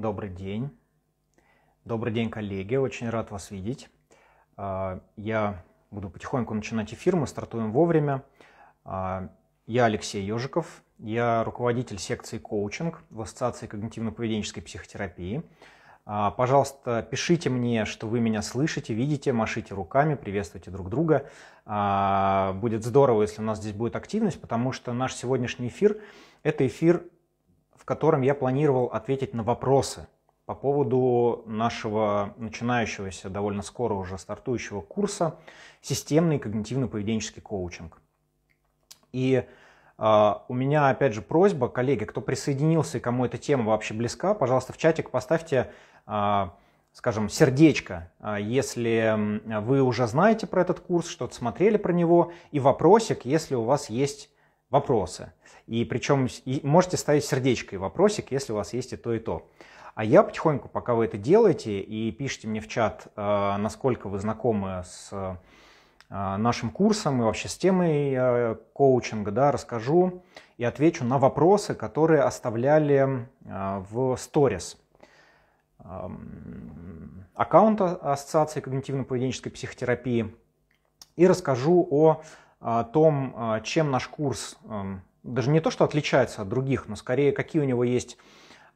Добрый день. Добрый день, коллеги. Очень рад вас видеть. А, я буду потихоньку начинать эфир. Мы стартуем вовремя. А, я Алексей Ежиков. Я руководитель секции коучинг в Ассоциации когнитивно-поведенческой психотерапии. А, пожалуйста, пишите мне, что вы меня слышите, видите, машите руками, приветствуйте друг друга. Будет здорово, если у нас здесь будет активность, потому что наш сегодняшний эфир – это эфир в котором я планировал ответить на вопросы по поводу нашего начинающегося, довольно скоро уже стартующего курса «Системный когнитивно-поведенческий коучинг». И э, у меня, опять же, просьба, коллеги, кто присоединился и кому эта тема вообще близка, пожалуйста, в чатик поставьте э, скажем, сердечко, а, если вы уже знаете про этот курс, что-то смотрели про него, и вопросик, если у вас есть вопросы. И причем и можете ставить сердечко и вопросик, если у вас есть и то, и то. А я потихоньку, пока вы это делаете и пишите мне в чат, э, насколько вы знакомы с э, нашим курсом и вообще с темой э, коучинга, да, расскажу и отвечу на вопросы, которые оставляли в сторис эм, аккаунта Ассоциации когнитивно-поведенческой психотерапии и расскажу о о том, э, чем наш курс, эм, даже не то, что отличается от других, но скорее какие у него есть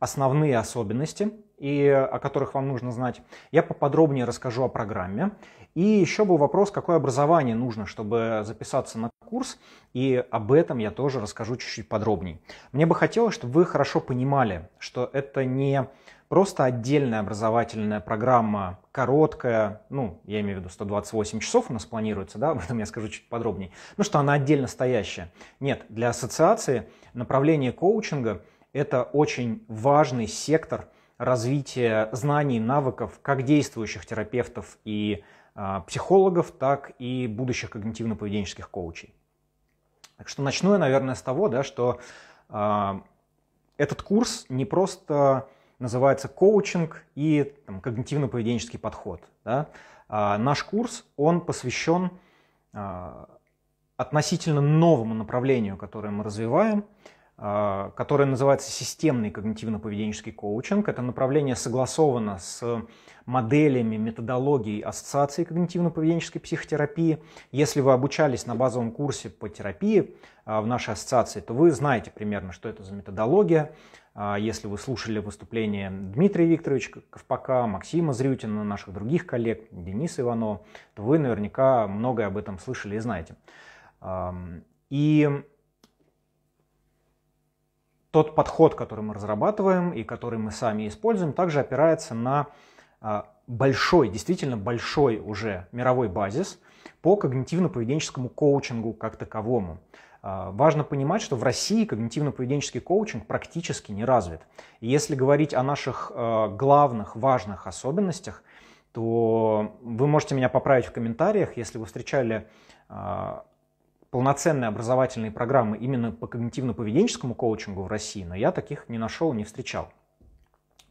основные особенности, и о которых вам нужно знать. Я поподробнее расскажу о программе. И еще был вопрос, какое образование нужно, чтобы записаться на курс, и об этом я тоже расскажу чуть-чуть подробнее. Мне бы хотелось, чтобы вы хорошо понимали, что это не Просто отдельная образовательная программа, короткая, ну, я имею в виду 128 часов у нас планируется, да, об этом я скажу чуть подробнее, ну, что она отдельно стоящая. Нет, для ассоциации направление коучинга – это очень важный сектор развития знаний, навыков как действующих терапевтов и э, психологов, так и будущих когнитивно-поведенческих коучей. Так что начну я, наверное, с того, да, что э, этот курс не просто называется коучинг и там, когнитивно-поведенческий подход. Да? А, наш курс, он посвящен а, относительно новому направлению, которое мы развиваем, а, которое называется системный когнитивно-поведенческий коучинг. Это направление согласовано с моделями, методологией ассоциации когнитивно-поведенческой психотерапии. Если вы обучались на базовом курсе по терапии а, в нашей ассоциации, то вы знаете примерно, что это за методология, а если вы слушали выступление Дмитрия Викторовича Ковпака, Максима Зрютина, наших других коллег, Дениса Иванова, то вы наверняка многое об этом слышали и знаете. И тот подход, который мы разрабатываем и который мы сами используем, также опирается на а, большой, действительно большой уже мировой базис по когнитивно-поведенческому коучингу как таковому. А, важно понимать, что в России когнитивно-поведенческий коучинг практически не развит. И если говорить о наших а, главных важных особенностях, то вы можете меня поправить в комментариях, если вы встречали а, полноценные образовательные программы именно по когнитивно-поведенческому коучингу в России, но я таких не нашел, не встречал.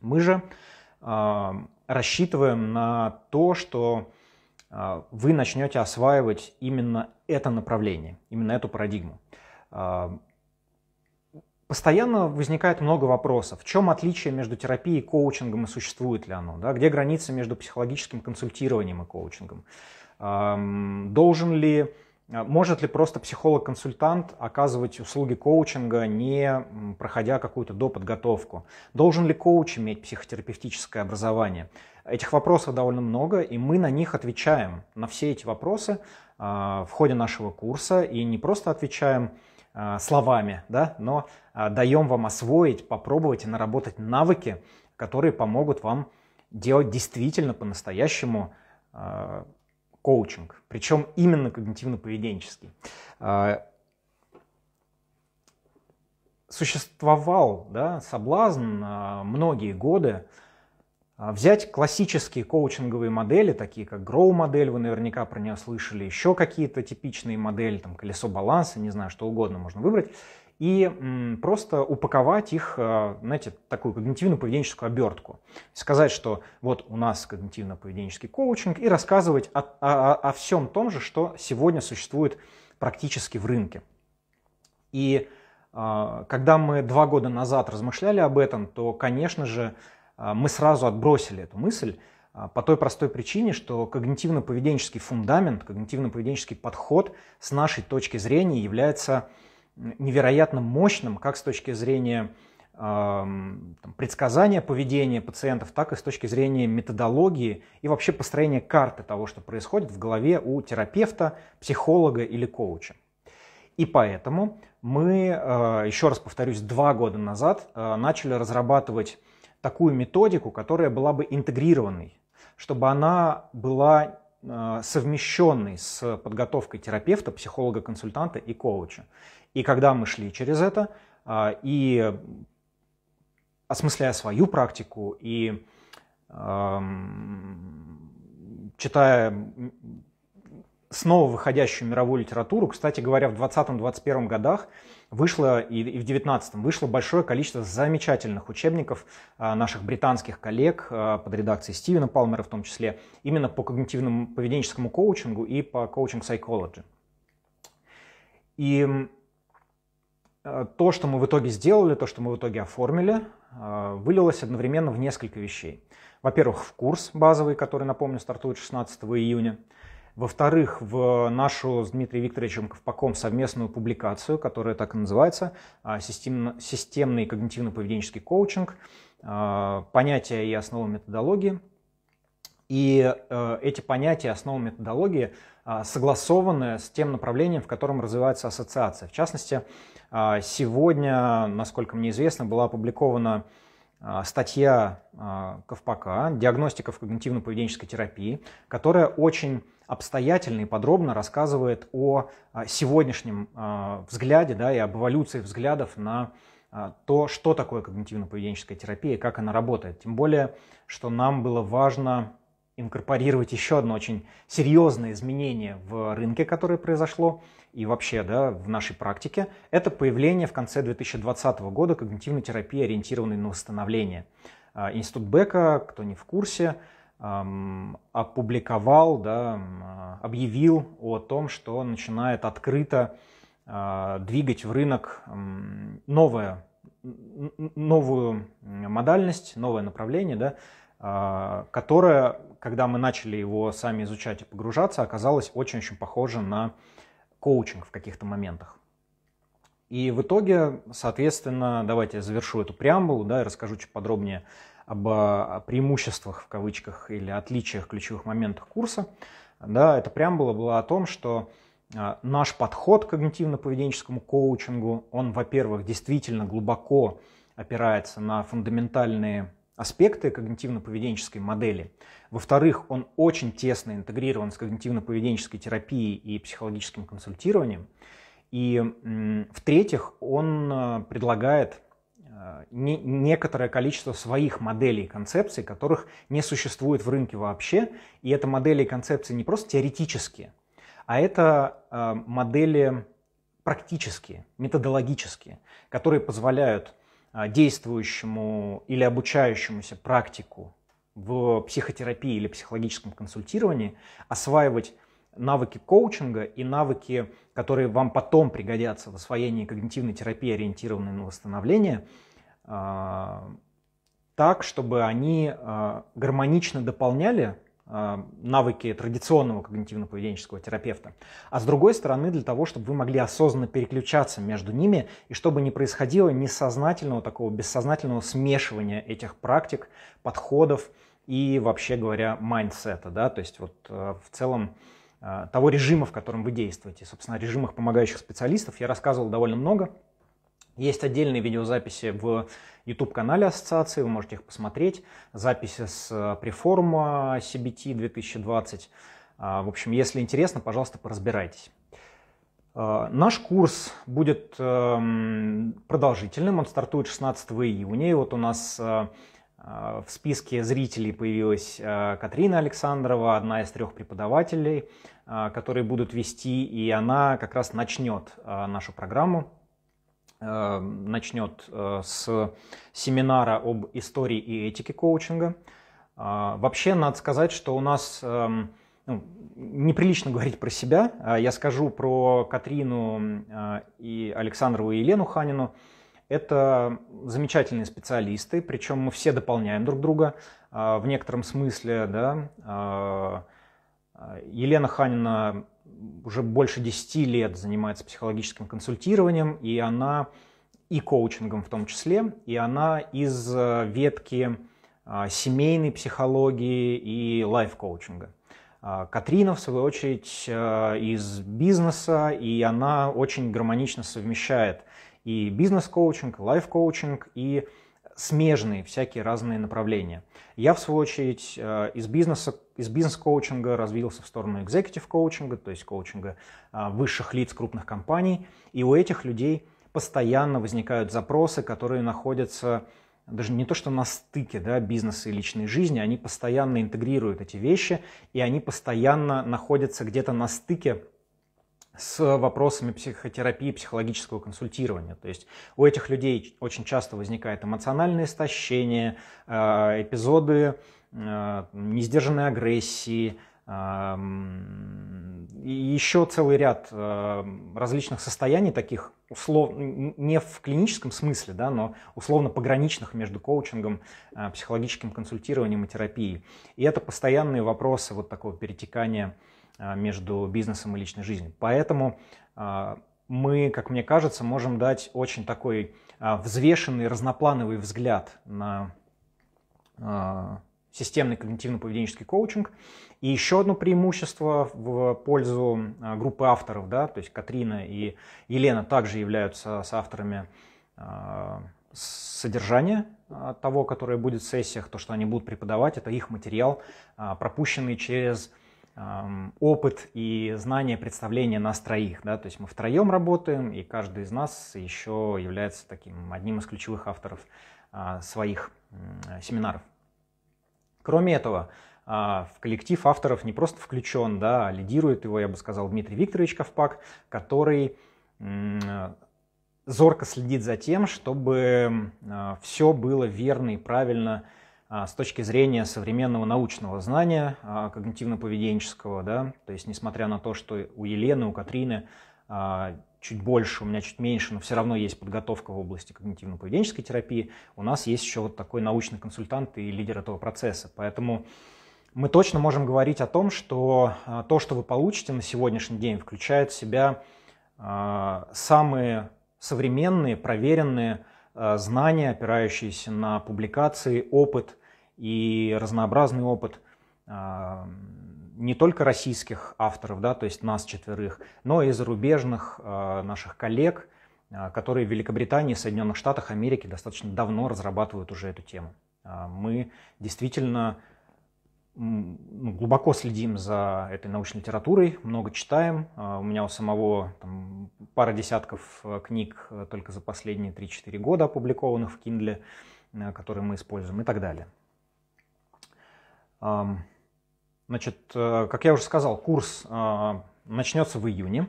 Мы же рассчитываем на то, что а, вы начнете осваивать именно это направление, именно эту парадигму. А, постоянно возникает много вопросов. В чем отличие между терапией и коучингом и существует ли оно? Да? Где граница между психологическим консультированием и коучингом? А, должен ли, может ли просто психолог-консультант оказывать услуги коучинга, не проходя какую-то доподготовку? Должен ли коуч иметь психотерапевтическое образование? Этих вопросов довольно много, и мы на них отвечаем, на все эти вопросы а, в ходе нашего курса, и не просто отвечаем а, словами, да, но а, даем вам освоить, попробовать и наработать навыки, которые помогут вам делать действительно по-настоящему коучинг, причем именно когнитивно-поведенческий. Существовал да, соблазн многие годы а взять классические коучинговые модели, такие как Grow-модель, вы наверняка про нее слышали, еще какие-то типичные модели, там колесо баланса, не знаю, что угодно можно выбрать, и м, просто упаковать их, э, знаете, такую когнитивно-поведенческую обертку. Сказать, что вот у нас когнитивно-поведенческий коучинг, и рассказывать о, о, о всем том же, что сегодня существует практически в рынке. И а, когда мы два года назад размышляли об этом, то, конечно же, а, мы сразу отбросили эту мысль а, по той простой причине, что когнитивно-поведенческий фундамент, когнитивно-поведенческий подход с нашей точки зрения является невероятно мощным как с точки зрения предсказания поведения пациентов, так и с точки зрения методологии и вообще построения карты того, что происходит в голове у терапевта, психолога или коуча. И поэтому мы, а, еще раз повторюсь, два года назад начали разрабатывать такую методику, которая была бы интегрированной, чтобы она была э, совмещенный с подготовкой терапевта, психолога, консультанта и коуча. И когда мы шли через это, э, и осмысляя свою практику, и эм, читая снова выходящую мировую литературу, кстати говоря, в 20-21 годах вышло и, и в 19 вышло большое количество замечательных учебников а, наших британских коллег а, под редакцией Стивена Палмера в том числе, именно по когнитивному поведенческому коучингу и по коучинг-сайкологи. И а, то, что мы в итоге сделали, то, что мы в итоге оформили, вылилось одновременно в несколько вещей. Во-первых, в курс базовый, который, напомню, стартует 16 июня – во-вторых, в нашу с Дмитрием Викторовичем Ковпаком совместную публикацию, которая так и называется а, «Системный когнитивно-поведенческий коучинг. А, понятия и основы методологии». И э, эти понятия, основы методологии а, согласованы с тем направлением, в котором развивается ассоциация. В частности, сегодня, насколько мне известно, была опубликована а, статья а, Ковпака «Диагностика в когнитивно-поведенческой терапии», которая очень обстоятельно и подробно рассказывает о а, сегодняшнем взгляде да, и об эволюции взглядов на то, что такое когнитивно-поведенческая терапия и как она работает. Тем более, что нам было важно инкорпорировать еще одно очень серьезное изменение в рынке, которое произошло, и вообще да, в нашей практике, это появление в конце 2020 года когнитивной терапии, ориентированной на восстановление. А, институт Бека, кто не в курсе, опубликовал, да, а, объявил о том, что начинает открыто а, двигать в рынок новое, новую модальность, новое направление, да, а, которая, когда мы начали его сами изучать и погружаться, оказалась очень-очень похожа на коучинг в каких-то моментах. И в итоге, соответственно, давайте я завершу эту преамбулу да, и расскажу чуть подробнее об а, преимуществах в кавычках или отличиях ключевых моментах курса. Да, эта преамбула была о том, что а, наш подход к когнитивно-поведенческому коучингу, он, во-первых, действительно глубоко опирается на фундаментальные аспекты когнитивно-поведенческой модели. Во-вторых, он очень тесно интегрирован с когнитивно-поведенческой терапией и психологическим консультированием. И в-третьих, он э, предлагает э, не, некоторое количество своих моделей и концепций, которых не существует в рынке вообще. И это модели и концепции не просто теоретические, а это э, модели практические, методологические, которые позволяют а, действующему или обучающемуся практику в психотерапии или психологическом консультировании осваивать навыки коучинга и навыки, которые вам потом пригодятся в освоении когнитивной терапии, ориентированной на восстановление, а, так, чтобы они а, гармонично дополняли Э, навыки традиционного когнитивно-поведенческого терапевта, а с другой стороны для того, чтобы вы могли осознанно переключаться между ними и чтобы не происходило несознательного такого бессознательного смешивания этих практик, подходов и вообще говоря майндсета, да, то есть вот э, в целом э, того режима, в котором вы действуете, собственно, режимах помогающих специалистов я рассказывал довольно много, есть отдельные видеозаписи в YouTube-канале ассоциации, вы можете их посмотреть. Записи с преформа CBT 2020. В общем, если интересно, пожалуйста, поразбирайтесь. А, наш курс будет эм, продолжительным, он стартует 16 июня. И вот у нас э, э, в списке зрителей появилась э, Катрина Александрова, одна из трех преподавателей, которые будут вести, и она как раз начнет нашу программу. Э, начнет э, с семинара об истории и этике коучинга. А, вообще, надо сказать, что у нас эм, ну, неприлично говорить про себя. А, я скажу про Катрину э, и Александрову и Елену Ханину. Это замечательные специалисты, причем мы все дополняем друг друга в некотором смысле. Да? Елена Ханина уже больше 10 лет занимается психологическим консультированием, и она и коучингом в том числе, и она из э, ветки а, семейной психологии и лайф-коучинга. А, Катрина, в свою очередь, э, из бизнеса, и она очень гармонично совмещает и бизнес-коучинг, и лайф-коучинг, и смежные всякие разные направления. Я, в свою очередь, э, из бизнеса из бизнес-коучинга развился в сторону экзекутив-коучинга, то есть коучинга а, высших лиц крупных компаний. И у этих людей постоянно возникают запросы, которые находятся даже не то что на стыке да, бизнеса и личной жизни, они постоянно интегрируют эти вещи, и они постоянно находятся где-то на стыке с вопросами психотерапии, психологического консультирования. То есть у этих людей очень часто возникает эмоциональное истощение, а, эпизоды а, несдержанной агрессии, и еще целый ряд различных состояний, таких услов... не в клиническом смысле, да, но условно пограничных между коучингом, а, психологическим консультированием и терапией. И это постоянные вопросы вот такого перетекания а, между бизнесом и личной жизнью. Поэтому мы, как мне кажется, можем дать очень такой взвешенный, разноплановый взгляд на системный когнитивно-поведенческий коучинг. И еще одно преимущество в пользу а, группы авторов, да, то есть Катрина и Елена также являются соавторами а, содержания а, того, которое будет в сессиях, то, что они будут преподавать, это их материал, пропущенный через опыт и знания, представления нас троих. Да? То есть мы втроем работаем, и каждый из нас еще является таким одним из ключевых авторов своих семинаров. Кроме этого, а, в коллектив авторов не просто включен, да, а лидирует его, я бы сказал, Дмитрий Викторович Ковпак, который зорко следит за тем, чтобы а, все было верно и правильно а, с точки зрения современного научного знания, когнитивно-поведенческого, да, то есть несмотря на то, что у Елены, у Катрины чуть больше, у меня чуть меньше, но все равно есть подготовка в области когнитивно-поведенческой терапии, у нас есть еще вот такой научный консультант и лидер этого процесса. Поэтому мы точно можем говорить о том, что а, то, что вы получите на сегодняшний день, включает в себя а, самые современные, проверенные а, знания, опирающиеся на публикации, опыт и разнообразный опыт не только российских авторов, да, то есть нас четверых, но и зарубежных э, наших коллег, э, которые в Великобритании, Соединенных Штатах Америки достаточно давно разрабатывают уже эту тему. Э, мы действительно ну, глубоко следим за этой научной литературой, много читаем. У меня у самого там, пара десятков книг только за последние 3-4 года опубликованных в Kindle, которые мы используем и так далее. Значит, э, как я уже сказал, курс э, начнется в июне.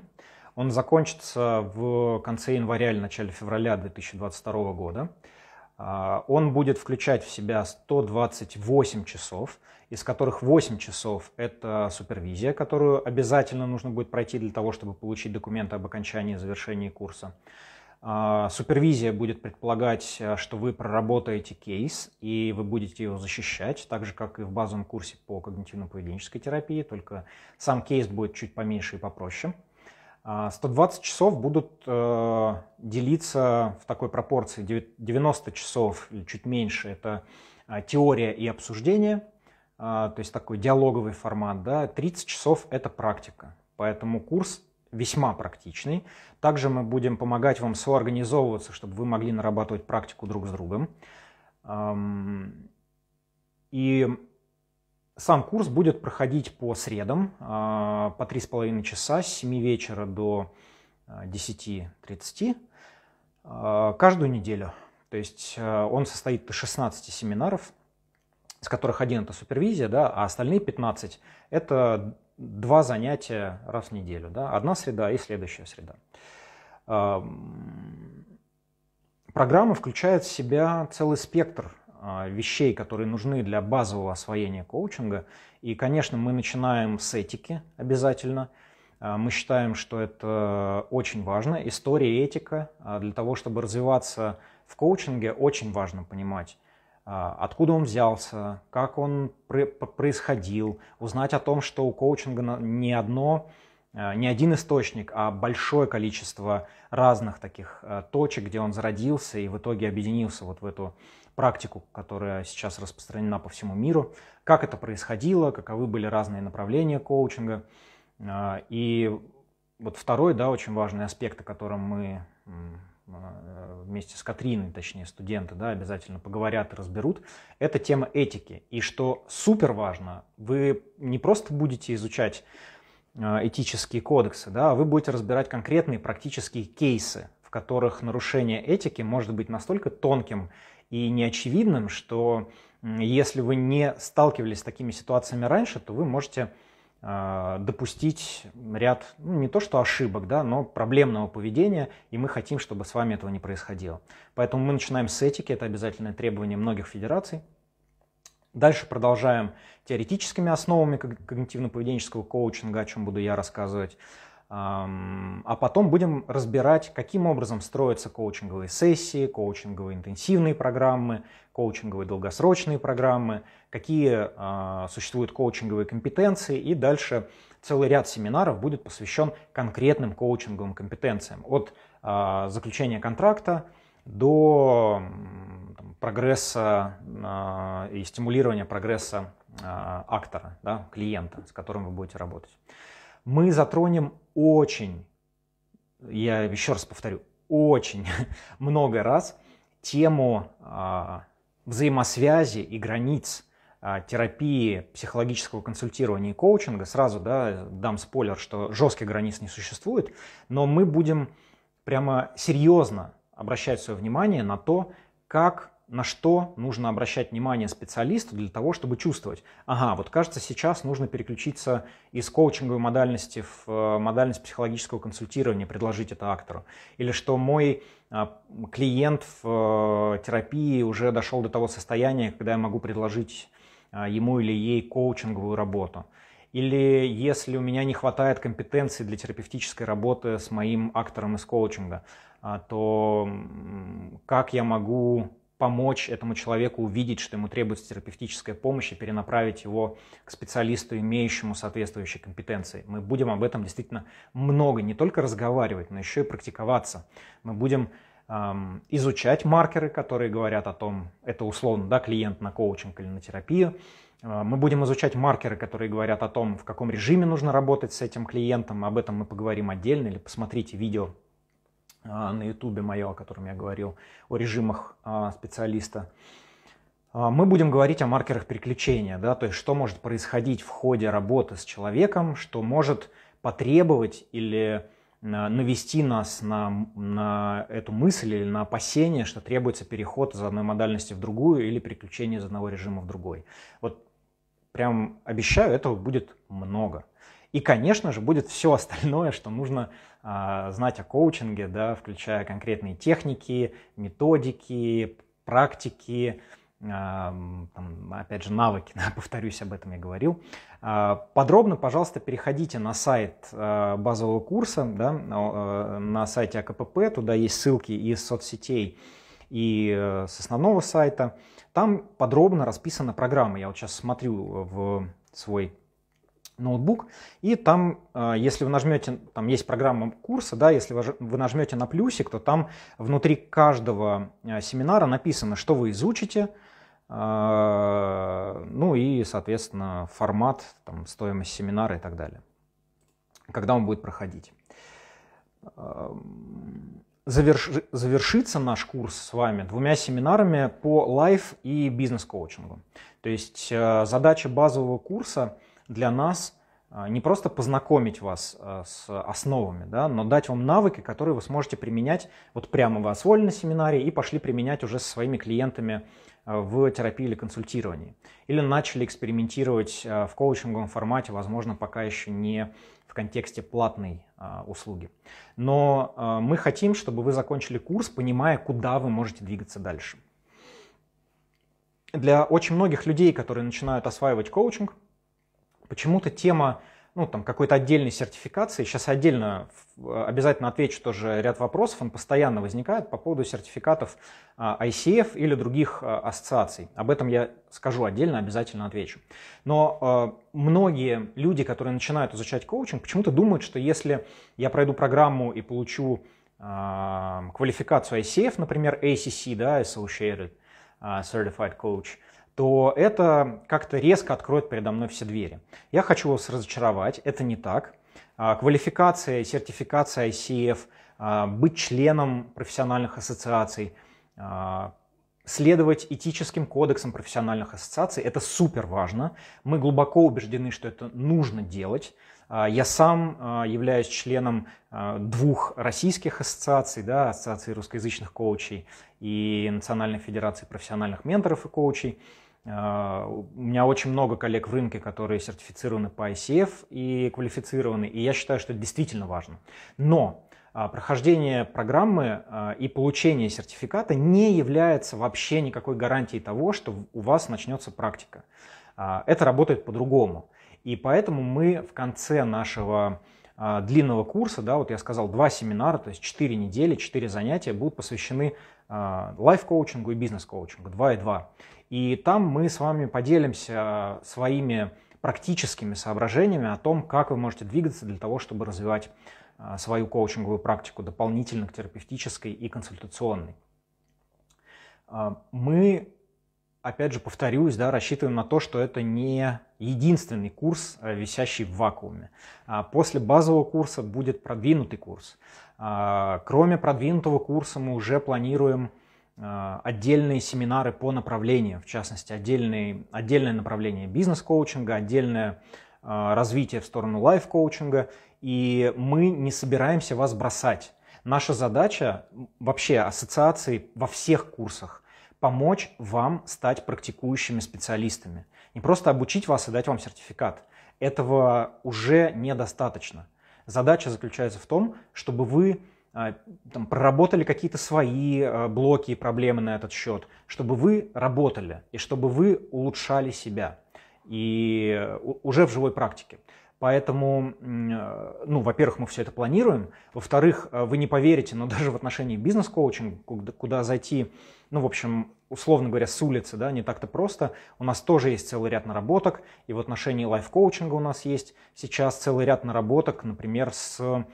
Он закончится в конце января или начале февраля 2022 года. Э, он будет включать в себя 128 часов, из которых 8 часов – это супервизия, которую обязательно нужно будет пройти для того, чтобы получить документы об окончании и завершении курса. А, супервизия будет предполагать, э, что вы проработаете кейс, и вы будете его защищать, так же, как и в базовом курсе по когнитивно-поведенческой терапии, только сам кейс будет чуть поменьше и попроще. 120 а, часов будут э, делиться в такой пропорции. 90 часов или чуть меньше – это а, теория и обсуждение, то есть такой диалоговый формат. Да? 30 часов – это практика. Поэтому курс весьма практичный. Также мы будем помогать вам соорганизовываться, чтобы вы могли нарабатывать практику друг с другом. И сам курс будет проходить по средам, а, по 3,5 часа, с 7 вечера до 10.30, а, а, каждую неделю. То есть он состоит из 16 семинаров, из которых один это супервизия, да, а остальные 15 это два занятия раз в неделю. Да? Одна среда и следующая среда. Программа включает в себя целый спектр а, вещей, которые нужны для базового освоения коучинга. И, конечно, мы начинаем с этики обязательно. А, мы считаем, что это очень важно. История и этика а, для того, чтобы развиваться в коучинге, очень важно понимать, а, откуда он взялся, как он происходил, узнать о том, что у коучинга не одно а, не один источник, а большое количество разных таких а, точек, где он зародился и в итоге объединился вот в эту практику, которая сейчас распространена по всему миру. Как это происходило, каковы были разные направления коучинга. И вот второй, да, очень важный аспект, о котором мы а, вместе с Катриной, точнее, студенты, да, обязательно поговорят и разберут, это тема этики. И что супер важно, вы не просто будете изучать а, этические кодексы, да, а вы будете разбирать конкретные практические кейсы, в которых нарушение этики может быть настолько тонким и неочевидным, что если вы не сталкивались с такими ситуациями раньше, то вы можете а, допустить ряд, ну, не то что ошибок, да, но проблемного поведения, и мы хотим, чтобы с вами этого не происходило. Поэтому мы начинаем с этики, это обязательное требование многих федераций. Дальше продолжаем теоретическими основами когнитивно-поведенческого коучинга, о чем буду я рассказывать а потом будем разбирать, каким образом строятся коучинговые сессии, коучинговые интенсивные программы, коучинговые долгосрочные программы, какие а, существуют коучинговые компетенции и дальше целый ряд семинаров будет посвящен конкретным коучинговым компетенциям от а, заключения контракта до там, прогресса а, и стимулирования прогресса а, актора, да, клиента, с которым вы будете работать мы затронем очень, я еще раз повторю, очень много раз тему а, взаимосвязи и границ а, терапии, психологического консультирования и коучинга. Сразу да, дам спойлер, что жестких границ не существует, но мы будем прямо серьезно обращать свое внимание на то, как на что нужно обращать внимание специалисту для того, чтобы чувствовать, ага, вот кажется, сейчас нужно переключиться из коучинговой модальности в э, модальность психологического консультирования, предложить это актору. Или что мой а, клиент в э, терапии уже дошел до того состояния, когда я могу предложить а, ему или ей коучинговую работу. Или если у меня не хватает компетенции для терапевтической работы с моим актором из коучинга, а, то как я могу помочь этому человеку увидеть, что ему требуется терапевтическая помощь и перенаправить его к специалисту, имеющему соответствующие компетенции. Мы будем об этом действительно много, не только разговаривать, но еще и практиковаться. Мы будем эм, изучать маркеры, которые говорят о том, это условно, да, клиент на коучинг или на терапию. А, мы будем изучать маркеры, которые говорят о том, в каком режиме нужно работать с этим клиентом. Об этом мы поговорим отдельно или посмотрите видео а, на ютубе мое, о котором я говорил, о режимах а, специалиста. А, мы будем говорить о маркерах переключения, да, то есть что может происходить в ходе работы с человеком, что может потребовать или навести нас на, на эту мысль или на опасение, что требуется переход из одной модальности в другую или переключение из одного режима в другой. Вот прям обещаю, этого будет много. И, конечно же, будет все остальное, что нужно а, знать о коучинге, да, включая конкретные техники, методики, практики, а, там, опять же, навыки, да, повторюсь, об этом я говорил. А, подробно, пожалуйста, переходите на сайт базового курса, да, на сайте АКПП, туда есть ссылки из соцсетей и э, с основного сайта. Там подробно расписана программа. Я вот сейчас смотрю в свой ноутбук, и там, а, если вы нажмете, там есть программа курса, да, если вы нажмете на плюсик, то там внутри каждого а, семинара написано, что вы изучите, а, ну и, соответственно, формат, там, стоимость семинара и так далее, когда он будет проходить. Заверш... Завершится наш курс с вами двумя семинарами по лайф и бизнес-коучингу. То есть задача базового курса для нас а, не просто познакомить вас а, с основами, да, но дать вам навыки, которые вы сможете применять, вот прямо вы освоили на семинаре и пошли применять уже со своими клиентами а, в терапии или консультировании. Или начали экспериментировать в коучинговом формате, возможно, пока еще не в контексте платной услуги. Но мы хотим, чтобы вы закончили курс, понимая, куда вы можете двигаться дальше. Для очень многих людей, которые начинают осваивать коучинг, Почему-то тема ну, там, какой-то отдельной сертификации. Сейчас отдельно э, обязательно отвечу тоже ряд вопросов, он постоянно возникает по поводу сертификатов а, ICF или других э, ассоциаций. Об этом я скажу отдельно, обязательно отвечу. Но э, многие люди, которые начинают изучать коучинг, почему-то думают, что если я пройду программу и получу а, квалификацию ICF, например, ACC, да, Associated а, Certified Coach – то это как-то резко откроет передо мной все двери. Я хочу вас разочаровать, это не так. А, квалификация, сертификация ICF, а, быть членом профессиональных ассоциаций, а, следовать этическим кодексам профессиональных ассоциаций, это супер важно. Мы глубоко убеждены, что это нужно делать. Я сам являюсь членом двух российских ассоциаций, да, Ассоциации русскоязычных коучей и Национальной федерации профессиональных менторов и коучей. А, у меня очень много коллег в рынке, которые сертифицированы по ICF и квалифицированы, и я считаю, что это действительно важно. Но а, прохождение программы а, и получение сертификата не является вообще никакой гарантией того, что у вас начнется практика. Это работает по-другому. И поэтому мы в конце нашего длинного курса, да, вот я сказал, два семинара, то есть четыре недели, четыре занятия будут посвящены лайф-коучингу и бизнес-коучингу, 2 и 2 и там мы с вами поделимся своими практическими соображениями о том, как вы можете двигаться для того, чтобы развивать а, свою коучинговую практику дополнительно к терапевтической и консультационной. А, мы, опять же, повторюсь, да, рассчитываем на то, что это не единственный курс, а, висящий в вакууме. После базового курса будет продвинутый курс. Кроме продвинутого курса мы уже планируем Э, отдельные семинары по направлениям, в частности, отдельные, отдельное направление бизнес-коучинга, отдельное э, развитие в сторону лайф-коучинга, и мы не собираемся вас бросать. Наша задача вообще ассоциации во всех курсах помочь вам стать практикующими специалистами. Не просто обучить вас и дать вам сертификат. Этого уже недостаточно. Задача заключается в том, чтобы вы а, там, проработали какие-то свои а, блоки и проблемы на этот счет, чтобы вы работали и чтобы вы улучшали себя и э, уже в живой практике. Поэтому, э, ну, во-первых, мы все это планируем. Во-вторых, э, вы не поверите, но даже в отношении бизнес-коучинга, куда, куда зайти, ну, в общем, условно говоря, с улицы, да, не так-то просто. У нас тоже есть целый ряд наработок, и в отношении лайф-коучинга у нас есть сейчас целый ряд наработок, например, с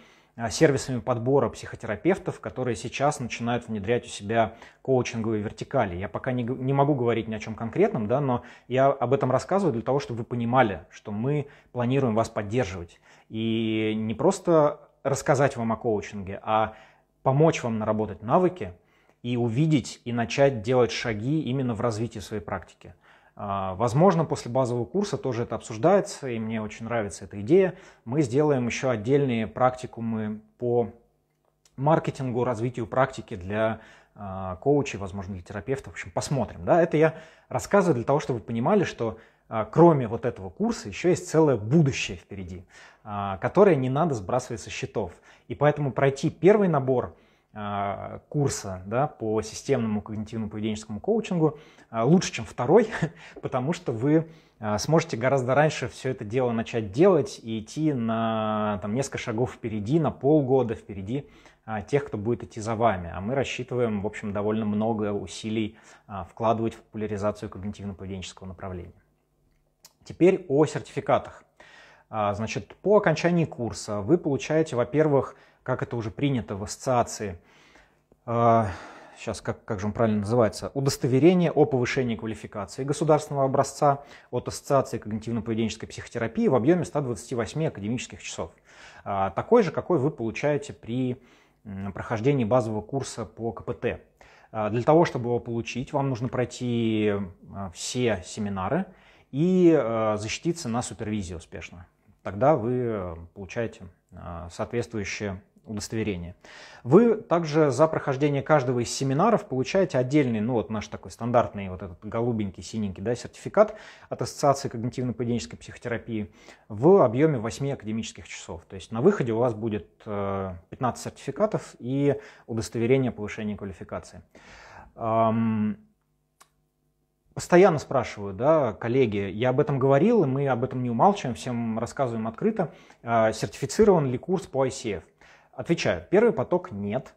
а, сервисами подбора психотерапевтов, которые сейчас начинают внедрять у себя коучинговые вертикали. Я пока не, не могу говорить ни о чем конкретном, да, но я об этом рассказываю для того, чтобы вы понимали, что мы планируем вас поддерживать. И не просто рассказать вам о коучинге, а помочь вам наработать навыки и увидеть и начать делать шаги именно в развитии своей практики. А, возможно, после базового курса тоже это обсуждается, и мне очень нравится эта идея. Мы сделаем еще отдельные практикумы по маркетингу, развитию практики для а, коучей, возможно, для терапевтов. В общем, посмотрим. Да? Это я рассказываю для того, чтобы вы понимали, что а, кроме вот этого курса еще есть целое будущее впереди, которое не надо сбрасывать со счетов. И поэтому пройти первый набор – а, курса да, по системному когнитивно-поведенческому коучингу а, лучше, чем второй, потому что вы а, сможете гораздо раньше все это дело начать делать и идти на там, несколько шагов впереди, на полгода впереди тех, кто будет идти за вами. А мы рассчитываем, в общем, довольно много усилий вкладывать в популяризацию когнитивно-поведенческого направления. Теперь о сертификатах. Значит, по окончании курса вы получаете, во-первых, как это уже принято в ассоциации, э, сейчас как, как же он правильно называется, удостоверение о повышении квалификации государственного образца от Ассоциации когнитивно-поведенческой психотерапии в объеме 128 академических часов. А, такой же, какой вы получаете при прохождении базового курса по КПТ. А, для того, чтобы его получить, вам нужно пройти а, все семинары и защититься на супервизии успешно. Тогда вы э, получаете соответствующее удостоверение. Вы также за прохождение каждого из семинаров получаете отдельный, ну вот наш такой стандартный вот этот голубенький, синенький да, сертификат от Ассоциации когнитивно-поведенческой психотерапии в объеме 8 академических часов. То есть на выходе у вас будет 15 э, сертификатов и удостоверение повышения квалификации. Постоянно спрашиваю, да, коллеги, я об этом говорил, и мы об этом не умалчиваем, всем рассказываем открыто, э, сертифицирован ли курс по ICF. Отвечаю, первый поток нет,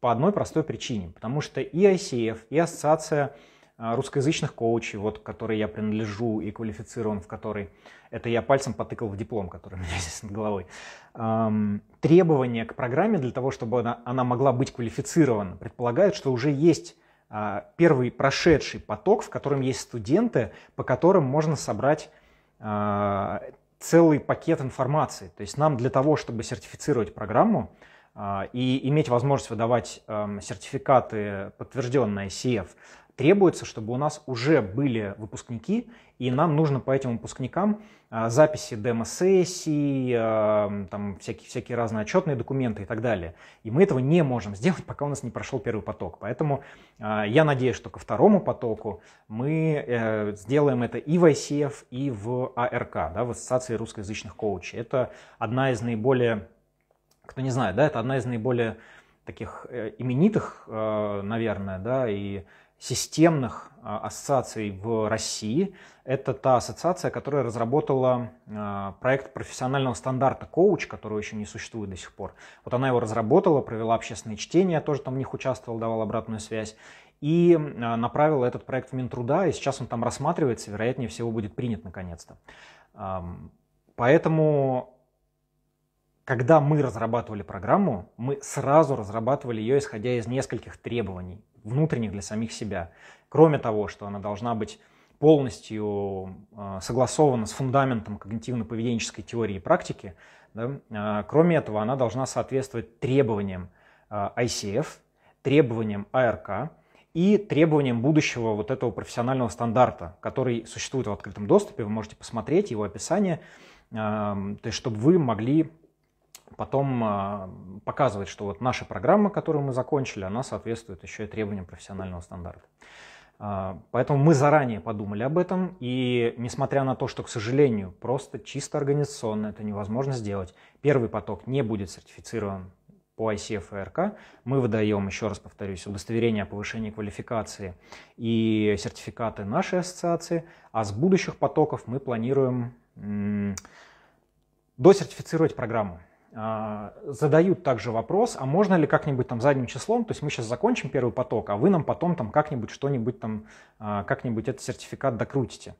по одной простой причине, потому что и ICF, и Ассоциация а, русскоязычных коучей, вот, которой я принадлежу и квалифицирован в которой, это я пальцем потыкал в диплом, который у меня здесь над головой, эм, требования к программе для того, чтобы она, она могла быть квалифицирована, предполагают, что уже есть э, первый прошедший поток, в котором есть студенты, по которым можно собрать э, целый пакет информации. То есть нам для того, чтобы сертифицировать программу а, и иметь возможность выдавать эм, сертификаты, подтвержденные ICF, требуется, чтобы у нас уже были выпускники, и нам нужно по этим выпускникам а, записи демо-сессий, а, там всякие, всякие разные отчетные документы и так далее. И мы этого не можем сделать, пока у нас не прошел первый поток. Поэтому а, я надеюсь, что ко второму потоку мы э, сделаем это и в ICF, и в АРК, да, в Ассоциации русскоязычных коучей. Это одна из наиболее, кто не знает, да, это одна из наиболее таких э, именитых, э, наверное, да, и системных а, ассоциаций в России. Это та ассоциация, которая разработала а, проект профессионального стандарта «Коуч», который еще не существует до сих пор. Вот она его разработала, провела общественные чтения, тоже там в них участвовал, давал обратную связь и а, направила этот проект в Минтруда, и сейчас он там рассматривается, вероятнее всего будет принят наконец-то. Поэтому когда мы разрабатывали программу, мы сразу разрабатывали ее, исходя из нескольких требований внутренних для самих себя. Кроме того, что она должна быть полностью э, согласована с фундаментом когнитивно-поведенческой теории и практики. Да? Э, кроме этого, она должна соответствовать требованиям э, ICF, требованиям АРК и требованиям будущего вот этого профессионального стандарта, который существует в открытом доступе. Вы можете посмотреть его описание, эм, то есть чтобы вы могли потом а, показывать, что вот наша программа, которую мы закончили, она соответствует еще и требованиям профессионального стандарта. А, поэтому мы заранее подумали об этом, и несмотря на то, что, к сожалению, просто чисто организационно это невозможно сделать, первый поток не будет сертифицирован по ICF и РК. Мы выдаем, еще раз повторюсь, удостоверение о повышении квалификации и сертификаты нашей ассоциации, а с будущих потоков мы планируем досертифицировать программу. А, задают также вопрос, а можно ли как-нибудь там задним числом, то есть мы сейчас закончим первый поток, а вы нам потом там как-нибудь что-нибудь там, а, как-нибудь этот сертификат докрутите.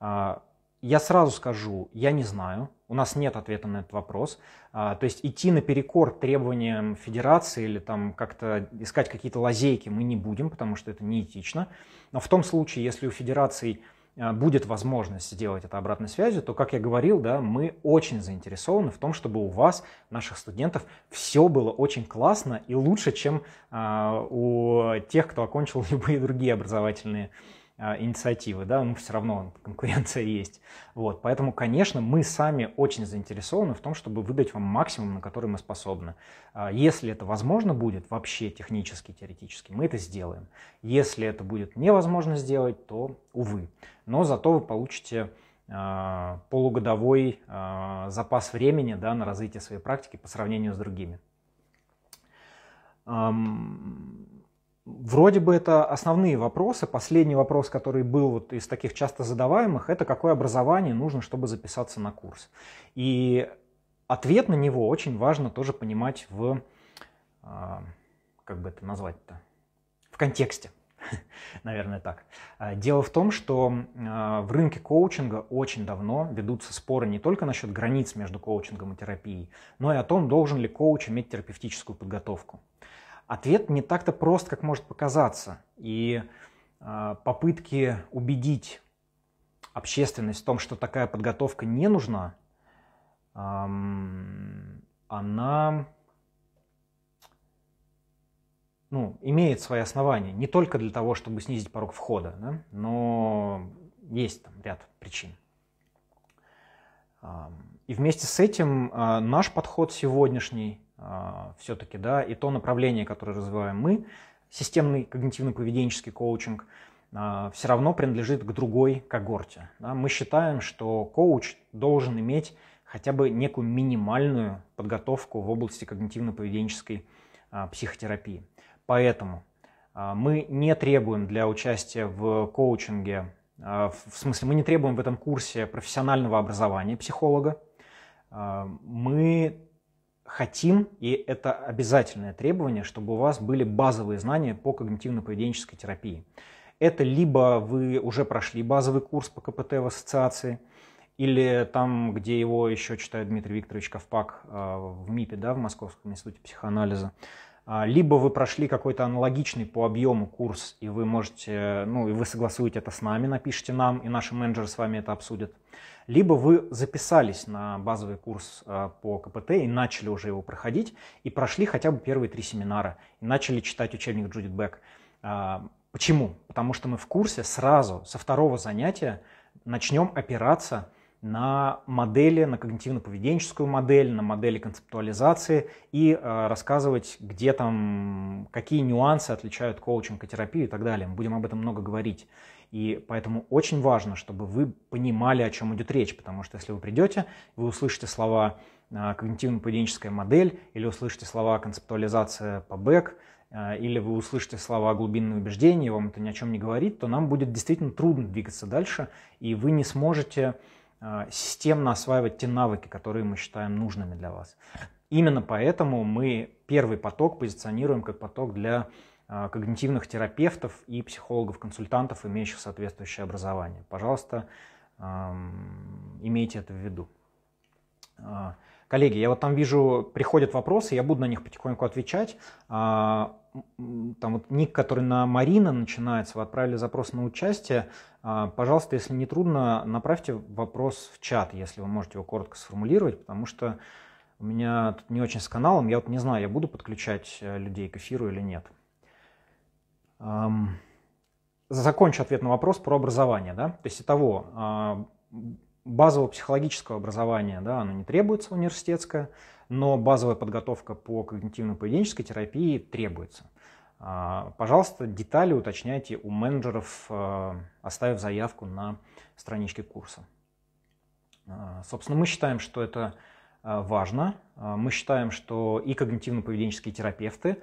А, я сразу скажу, я не знаю, у нас нет ответа на этот вопрос. То есть идти наперекор требованиям федерации или там как-то искать какие-то лазейки мы не будем, потому что это неэтично. Но в том случае, если у федераций а, будет возможность сделать это обратной связью, то, как я говорил, да, мы очень заинтересованы в том, чтобы у вас, наших студентов, все было очень классно и лучше, чем а, у тех, кто окончил любые другие образовательные а, инициативы, да, ну все равно конкуренция есть. Вот, поэтому, конечно, мы сами очень заинтересованы в том, чтобы выдать вам максимум, на который мы способны. А, если это возможно будет вообще технически, теоретически, мы это сделаем. Если это будет невозможно сделать, то увы. Но зато вы получите э, полугодовой э, запас времени да, на развитие своей практики по сравнению с другими. Эм Вроде бы это основные вопросы. Последний вопрос, который был вот из таких часто задаваемых, это какое образование нужно, чтобы записаться на курс. И ответ на него очень важно тоже понимать в, а, как бы это назвать-то, в контексте. Наверное, так. А, дело в том, что а, в рынке коучинга очень давно ведутся споры не только насчет границ между коучингом и терапией, но и о том, должен ли коуч иметь терапевтическую подготовку. Ответ не так-то прост, как может показаться. И э, попытки убедить общественность в том, что такая подготовка не нужна, эм, она ну, имеет свои основания. Не только для того, чтобы снизить порог входа, да? но есть там ряд причин. И вместе с этим а, наш подход сегодняшний а, все-таки, да, и то направление, которое развиваем мы, системный когнитивно-поведенческий коучинг, а, все равно принадлежит к другой когорте. Да? Мы считаем, что коуч должен иметь хотя бы некую минимальную подготовку в области когнитивно-поведенческой а, психотерапии. Поэтому мы не требуем для участия в коучинге, в смысле, мы не требуем в этом курсе профессионального образования психолога. Мы хотим, и это обязательное требование, чтобы у вас были базовые знания по когнитивно-поведенческой терапии. Это либо вы уже прошли базовый курс по КПТ в ассоциации, или там, где его еще читает Дмитрий Викторович Ковпак а, в МИПе, да, в Московском институте психоанализа. А, либо вы прошли какой-то аналогичный по объему курс, и вы можете, ну, и вы согласуете это с нами, напишите нам, и наши менеджеры с вами это обсудят. Либо вы записались на базовый курс а, по КПТ и начали уже его проходить, и прошли хотя бы первые три семинара, и начали читать учебник Джудит Бек. А, почему? Потому что мы в курсе сразу, со второго занятия, начнем опираться на модели, на когнитивно-поведенческую модель, на модели концептуализации и э, рассказывать, где там, какие нюансы отличают коучинг и терапию и так далее. Мы будем об этом много говорить. И поэтому очень важно, чтобы вы понимали, о чем идет речь, потому что если вы придете, вы услышите слова э, когнитивно-поведенческая модель или услышите слова концептуализация по бэк, э, или вы услышите слова глубинные убеждения, вам это ни о чем не говорит, то нам будет действительно трудно двигаться дальше, и вы не сможете а, системно осваивать те навыки, которые мы считаем нужными для вас. Именно поэтому мы первый поток позиционируем как поток для а, когнитивных терапевтов и психологов-консультантов, имеющих соответствующее образование. Пожалуйста, имейте это в виду. А, коллеги, я вот там вижу, приходят вопросы, я буду на них потихоньку отвечать. Там вот ник, который на Марина начинается, вы отправили запрос на участие. А, пожалуйста, если не трудно, направьте вопрос в чат, если вы можете его коротко сформулировать, потому что у меня тут не очень с каналом, я вот не знаю, я буду подключать э, людей к эфиру или нет. Закончу ответ на вопрос про образование. Да? То есть, того а, базового психологического образования, да, оно не требуется университетское, но базовая подготовка по когнитивно-поведенческой терапии требуется. А, пожалуйста, детали уточняйте у менеджеров, а, оставив заявку на страничке курса. А, собственно, мы считаем, что это важно. Мы считаем, что и когнитивно-поведенческие терапевты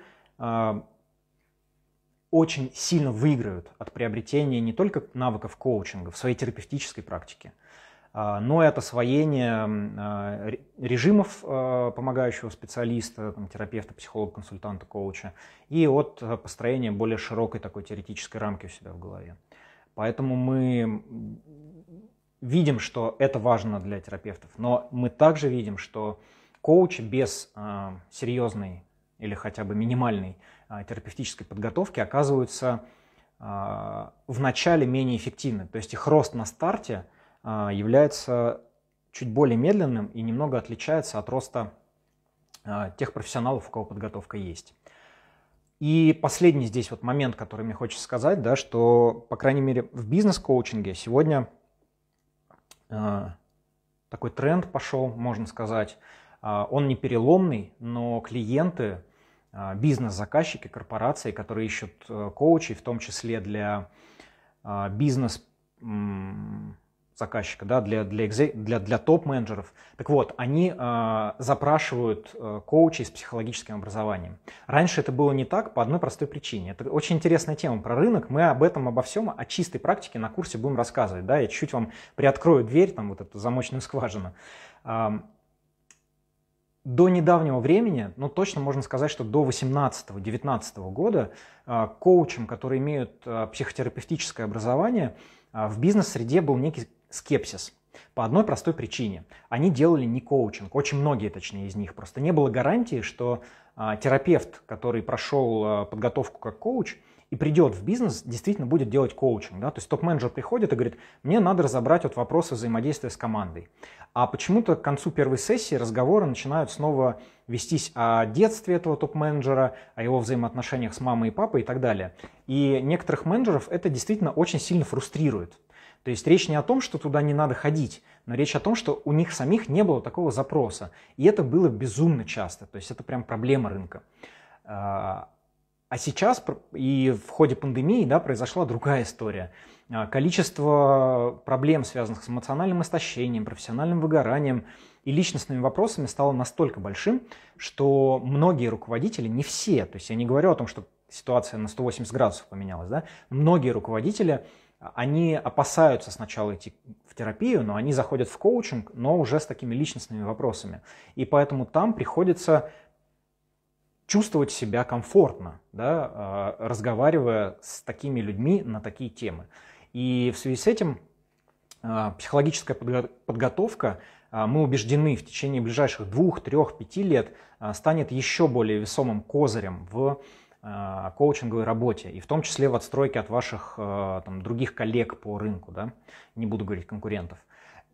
очень сильно выиграют от приобретения не только навыков коучинга в своей терапевтической практике – а, но и от освоения а, режимов а, помогающего специалиста, там, терапевта, психолога, консультанта, коуча, и от построения более широкой такой теоретической рамки у себя в голове. Поэтому мы видим, что это важно для терапевтов, но мы также видим, что коуч без серьезной или хотя бы минимальной терапевтической подготовки оказываются в начале менее эффективны. То есть их рост на старте – а, является чуть более медленным и немного отличается от роста а, тех профессионалов, у кого подготовка есть. И последний здесь вот момент, который мне хочется сказать, да, что, по крайней мере, в бизнес-коучинге сегодня а, такой тренд пошел, можно сказать. он не переломный, но клиенты, бизнес-заказчики, корпорации, которые ищут э, коучей, в том числе для бизнес- заказчика, да, для, для, для, для топ-менеджеров. Так вот, они э, запрашивают э, коучей с психологическим образованием. Раньше это было не так по одной простой причине. Это очень интересная тема про рынок. Мы об этом, обо всем, о чистой практике на курсе будем рассказывать. Да? Я чуть-чуть вам приоткрою дверь, там вот эту замочную скважину. Эм, до недавнего времени, ну точно можно сказать, что до 18-19 года э, коучам, которые имеют э, психотерапевтическое образование, в бизнес-среде был некий скепсис. По одной простой причине. Они делали не коучинг, очень многие, точнее, из них. Просто не было гарантии, что а, терапевт, который прошел а, подготовку как коуч и придет в бизнес, действительно будет делать коучинг. Да? То есть топ-менеджер приходит и говорит, мне надо разобрать вот вопросы взаимодействия с командой. А почему-то к концу первой сессии разговоры начинают снова вестись о детстве этого топ-менеджера, о его взаимоотношениях с мамой и папой и так далее. И некоторых менеджеров это действительно очень сильно фрустрирует. То есть речь не о том, что туда не надо ходить, но речь о том, что у них самих не было такого запроса. И это было безумно часто. То есть это прям проблема рынка. А, а сейчас и в ходе пандемии да, произошла другая история. А, количество проблем, связанных с эмоциональным истощением, профессиональным выгоранием и личностными вопросами стало настолько большим, что многие руководители, не все, то есть я не говорю о том, что ситуация на 180 градусов поменялась, да, многие руководители они опасаются сначала идти в терапию, но они заходят в коучинг, но уже с такими личностными вопросами. И поэтому там приходится чувствовать себя комфортно, да, а, разговаривая с такими людьми на такие темы. И в связи с этим а, психологическая подготовка, а, мы убеждены, в течение ближайших двух, трех, пяти лет станет еще более весомым козырем в а, коучинговой работе, и в том числе в отстройке от ваших а, там, других коллег по рынку, да, не буду говорить конкурентов.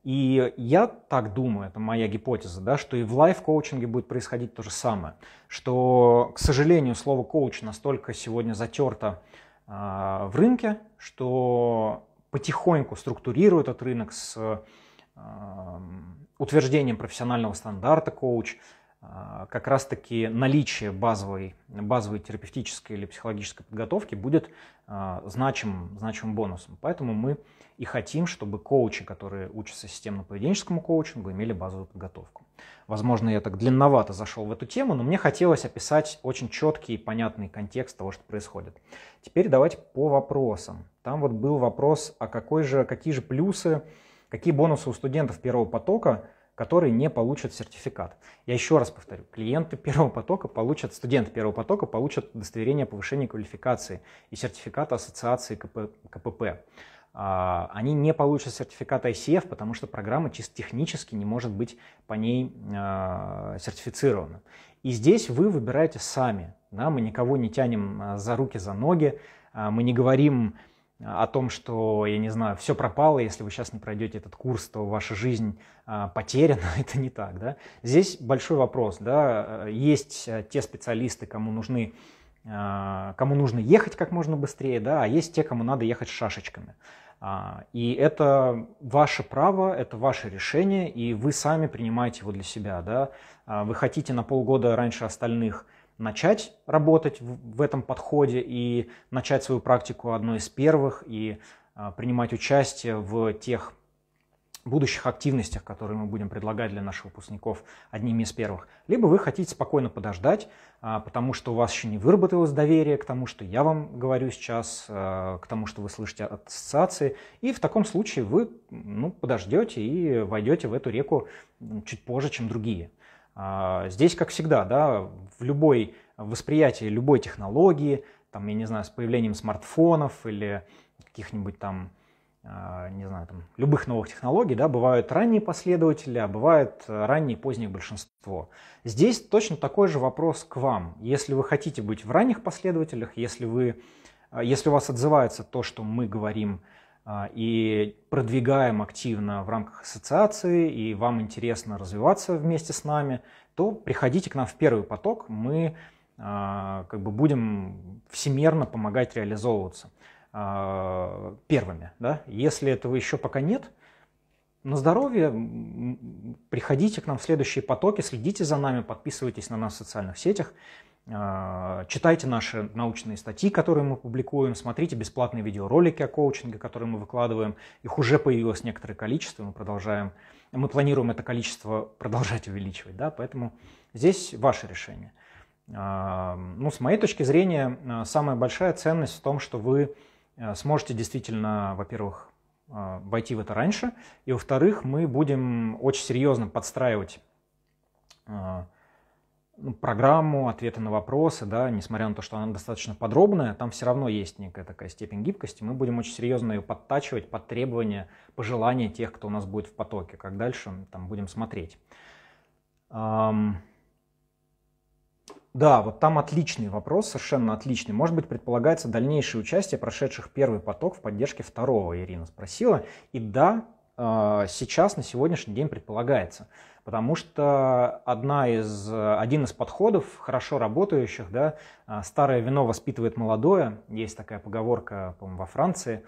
И я так думаю, это моя гипотеза, да, что и в лайф-коучинге будет происходить то же самое, что, к сожалению, слово «коуч» настолько сегодня затерто а, в рынке, что потихоньку структурирует этот рынок с утверждением профессионального стандарта коуч, а, как раз-таки наличие базовой, базовой терапевтической или психологической подготовки будет а, значимым, значимым бонусом. Поэтому мы и хотим, чтобы коучи, которые учатся системно-поведенческому коучингу, имели базовую подготовку. Возможно, я так длинновато зашел в эту тему, но мне хотелось описать очень четкий и понятный контекст того, что происходит. Теперь давайте по вопросам. Там вот был вопрос, а какой же, какие же плюсы, какие бонусы у студентов первого потока – которые не получат сертификат. Я еще раз повторю, клиенты первого потока получат, студенты первого потока получат удостоверение о повышении квалификации и сертификат ассоциации КП, КПП. А, они не получат сертификат ICF, потому что программа чисто технически не может быть по ней а, сертифицирована. И здесь вы выбираете сами. Да? Мы никого не тянем а, за руки, за ноги. А, мы не говорим, о том, что, я не знаю, все пропало, если вы сейчас не пройдете этот курс, то ваша жизнь а, потеряна, это не так, да. Здесь большой вопрос, да, э, есть э, те специалисты, кому нужны а, кому нужно ехать как можно быстрее, да, а есть те, кому надо ехать шашечками. А, и это ваше право, это ваше решение, и вы сами принимаете его для себя. Да? Вы хотите на полгода раньше остальных – начать работать в этом подходе и начать свою практику одной из первых и а, принимать участие в тех будущих активностях, которые мы будем предлагать для наших выпускников одними из первых. Либо вы хотите спокойно подождать, а, потому что у вас еще не выработалось доверие к тому, что я вам говорю сейчас, а, к тому, что вы слышите от ассоциации. И в таком случае вы ну, подождете и войдете в эту реку чуть позже, чем другие. А, здесь, как всегда, да, в любой восприятии любой технологии, там, я не знаю, с появлением смартфонов или каких-нибудь там, а, не знаю, там, любых новых технологий, да, бывают ранние последователи, а бывают э, ранние и позднее большинство. Здесь точно такой же вопрос к вам. Если вы хотите быть в ранних последователях, если, вы, э, если у вас отзывается то, что мы говорим, а, и продвигаем активно в рамках ассоциации, и вам интересно развиваться вместе с нами, то приходите к нам в первый поток, мы а, как бы будем всемерно помогать реализовываться а, первыми. Да? Если этого еще пока нет, на здоровье, приходите к нам в следующие потоки, следите за нами, подписывайтесь на нас в социальных сетях, а, читайте наши научные статьи, которые мы публикуем, смотрите бесплатные видеоролики о коучинге, которые мы выкладываем. Их уже появилось некоторое количество, мы продолжаем, мы планируем это количество продолжать увеличивать, да, поэтому здесь ваше решение. А, ну, с моей точки зрения, а, самая большая ценность в том, что вы сможете действительно, во-первых, войти в это раньше, и, во-вторых, мы будем очень серьезно подстраивать ну, программу, ответы на вопросы, да, несмотря на то, что она достаточно подробная, там все равно есть некая такая степень гибкости. Мы будем очень серьезно ее подтачивать под требования, пожелания тех, кто у нас будет в потоке. Как дальше, там будем смотреть. Да, вот там отличный вопрос, совершенно отличный. Может быть, предполагается дальнейшее участие прошедших первый поток в поддержке второго, Ирина спросила. И да, а, сейчас, на сегодняшний день предполагается. Потому что одна из, один из подходов, хорошо работающих, да, а, старое вино воспитывает молодое, есть такая поговорка, по моему во Франции,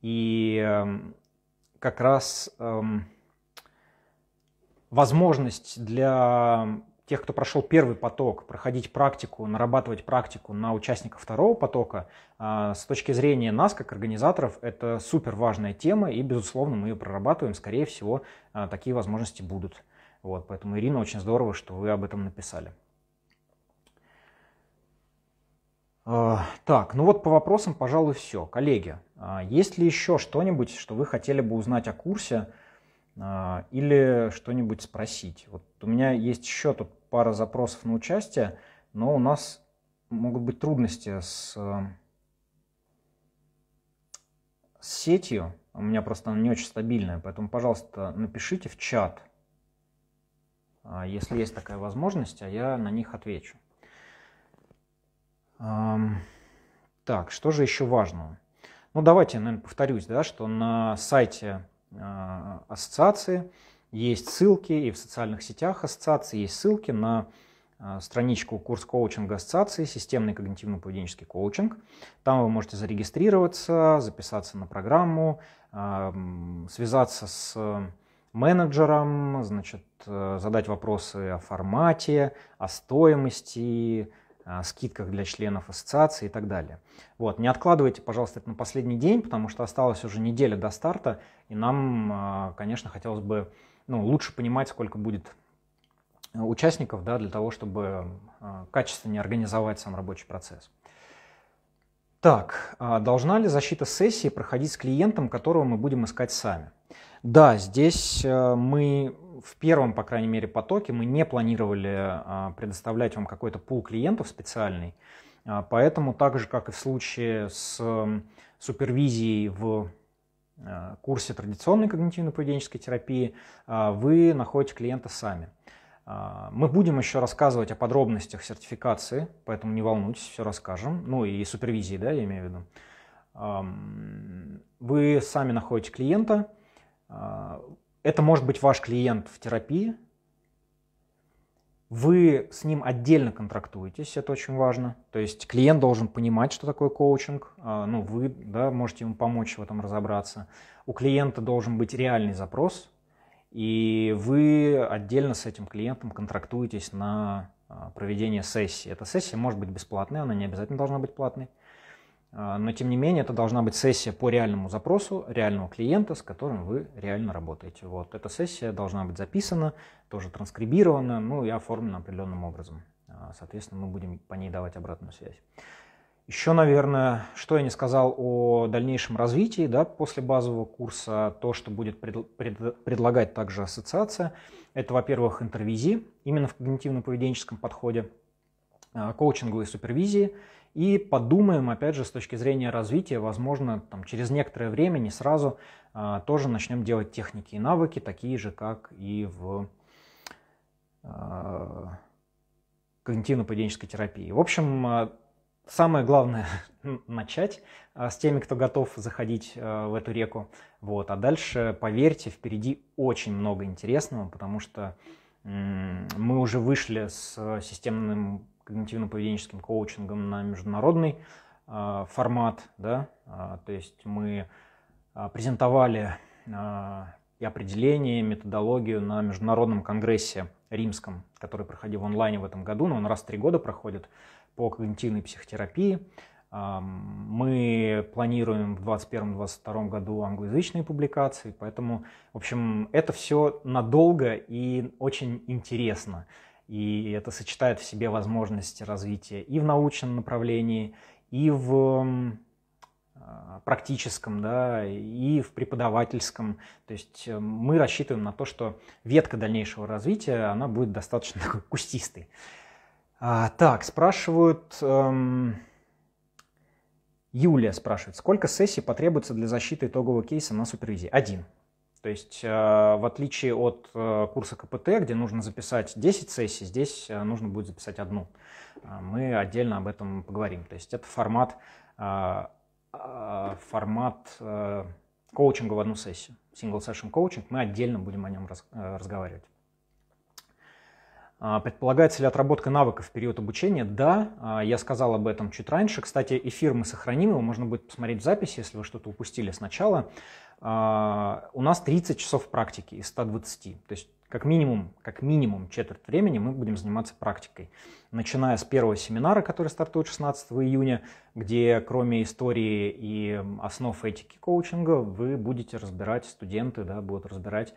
и эм, как раз эм, возможность для тех, кто прошел первый поток, проходить практику, нарабатывать практику на участников второго потока, а, с точки зрения нас, как организаторов, это супер важная тема, и, безусловно, мы ее прорабатываем. Скорее всего, а, такие возможности будут. Вот, поэтому, Ирина, очень здорово, что вы об этом написали. А, так, ну вот по вопросам, пожалуй, все. Коллеги, а есть ли еще что-нибудь, что вы хотели бы узнать о курсе а, или что-нибудь спросить? Вот у меня есть еще тут пара запросов на участие, но у нас могут быть трудности с, с сетью. У меня просто она не очень стабильная, поэтому, пожалуйста, напишите в чат – а если есть такая возможность, а я на них отвечу. Так, что же еще важного? Ну, давайте, наверное, повторюсь, да, что на сайте а, ассоциации есть ссылки, и в социальных сетях ассоциации есть ссылки на а, страничку курс коучинга ассоциации «Системный когнитивно-поведенческий коучинг». Там вы можете зарегистрироваться, записаться на программу, связаться с менеджерам, значит, э, задать вопросы о формате, о стоимости, о скидках для членов ассоциации и так далее. Вот, не откладывайте, пожалуйста, это на последний день, потому что осталось уже неделя до старта, и нам, э, конечно, хотелось бы ну, лучше понимать, сколько будет э, участников, да, для того, чтобы качественнее организовать сам рабочий процесс. Так, а должна ли защита сессии проходить с клиентом, которого мы будем искать сами? Да, здесь э, мы в первом, по крайней мере, потоке мы не планировали а, предоставлять вам какой-то пул клиентов специальный, а, поэтому так же, как и в случае с супервизией в э, курсе традиционной когнитивно-поведенческой терапии, а, вы находите клиента сами. Мы будем еще рассказывать о подробностях сертификации, поэтому не волнуйтесь, все расскажем. Ну и супервизии, да, я имею в виду. Вы сами находите клиента, это может быть ваш клиент в терапии. Вы с ним отдельно контрактуетесь, это очень важно. То есть клиент должен понимать, что такое коучинг. А, ну, вы да, можете ему помочь в этом разобраться. У клиента должен быть реальный запрос, и вы отдельно с этим клиентом контрактуетесь на а, проведение сессии. Эта сессия может быть бесплатной, она не обязательно должна быть платной. А, но тем не менее, это должна быть сессия по реальному запросу реального клиента, с которым вы реально работаете. Вот эта сессия должна быть записана, тоже транскрибирована, ну и оформлена определенным образом. А, соответственно, мы будем по ней давать обратную связь. Еще, наверное, что я не сказал о дальнейшем развитии да, после базового курса, то, что будет пред, пред, предлагать также ассоциация, это, во-первых, интервизии именно в когнитивно-поведенческом подходе, а, коучинговые супервизии – и подумаем, опять же, с точки зрения развития, возможно, там, через некоторое время, не сразу, э, тоже начнем делать техники и навыки, такие же, как и в э, когнитивно-поведенческой терапии. В общем, а, самое главное начать с теми, кто готов заходить в эту реку. Вот. А дальше, поверьте, впереди очень много интересного, потому что мы уже вышли с системным когнитивно-поведенческим коучингом на международный а, формат, да, а, то есть мы а, презентовали и определение, и методологию на международном конгрессе римском, который проходил в онлайне в этом году, но он раз в три года проходит по когнитивной психотерапии. Мы планируем в 2021-2022 году англоязычные публикации, поэтому, в общем, это все надолго и очень интересно. И это сочетает в себе возможности развития и в научном направлении, и в а, практическом, да, и в преподавательском. То есть э, мы рассчитываем на то, что ветка дальнейшего развития, она будет достаточно кустистой. А, так, спрашивают... Эм, Юлия спрашивает, сколько сессий потребуется для защиты итогового кейса на супервизии? Один. То есть э, в отличие от э, курса КПТ, где нужно записать 10 сессий, здесь э, нужно будет записать одну. Мы отдельно об этом поговорим. То есть это формат, формат коучинга в одну сессию. Single session коучинг. Мы отдельно будем о нем разговаривать. А, предполагается ли отработка навыков в период обучения? Да, а, я сказал об этом чуть раньше. Кстати, эфир мы сохраним, его можно будет посмотреть в записи, если вы что-то упустили сначала. А, у нас 30 часов практики из 120. То есть как минимум, как минимум четверть времени мы будем заниматься практикой. Начиная с первого семинара, который стартует 16 июня, где кроме истории и основ этики коучинга вы будете разбирать, студенты да, будут разбирать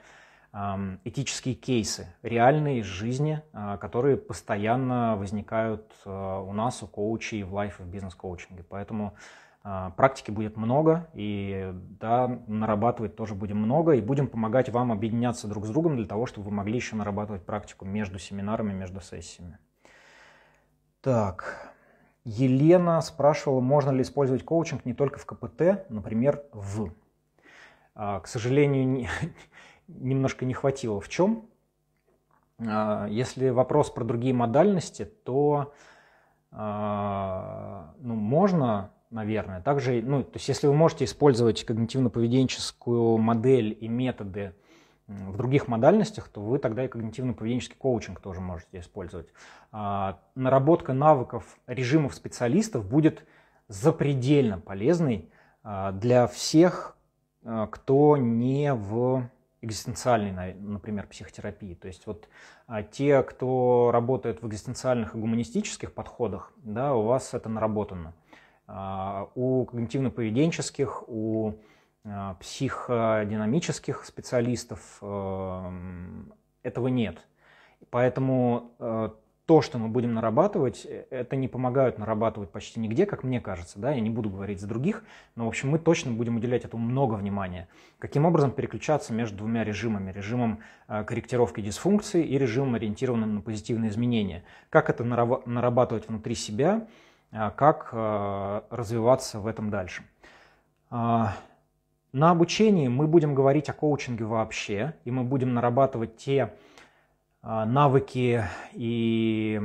этические кейсы, реальные из жизни, а, которые постоянно возникают а, у нас, у коучей в лайф и в бизнес-коучинге. Поэтому а, практики будет много, и да, нарабатывать тоже будем много, и будем помогать вам объединяться друг с другом для того, чтобы вы могли еще нарабатывать практику между семинарами, между сессиями. Так, Елена спрашивала, можно ли использовать коучинг не только в КПТ, например, в. А, к сожалению, немножко не хватило. В чем? А, если вопрос про другие модальности, то ну, можно наверное. Также, ну, то есть если вы можете использовать когнитивно-поведенческую модель и методы в других модальностях, то вы тогда и когнитивно-поведенческий коучинг тоже можете использовать. А, наработка навыков режимов специалистов будет запредельно полезной а, для всех, а, кто не в экзистенциальной, например, психотерапии. То есть вот а те, кто работает в экзистенциальных и гуманистических подходах, да, у вас это наработано. А, у когнитивно-поведенческих, у а, психодинамических специалистов эм, этого нет. Поэтому э, то, что мы будем нарабатывать, э, это не помогает нарабатывать почти нигде, как мне кажется, да, я не буду говорить за других, но, в общем, мы точно будем уделять этому много внимания. Каким образом переключаться между двумя режимами, режимом э, корректировки дисфункции и режимом, ориентированным на позитивные изменения. Как это нарабатывать внутри себя, а, как а, развиваться в этом дальше. А, на обучении мы будем говорить о коучинге вообще, и мы будем нарабатывать те навыки и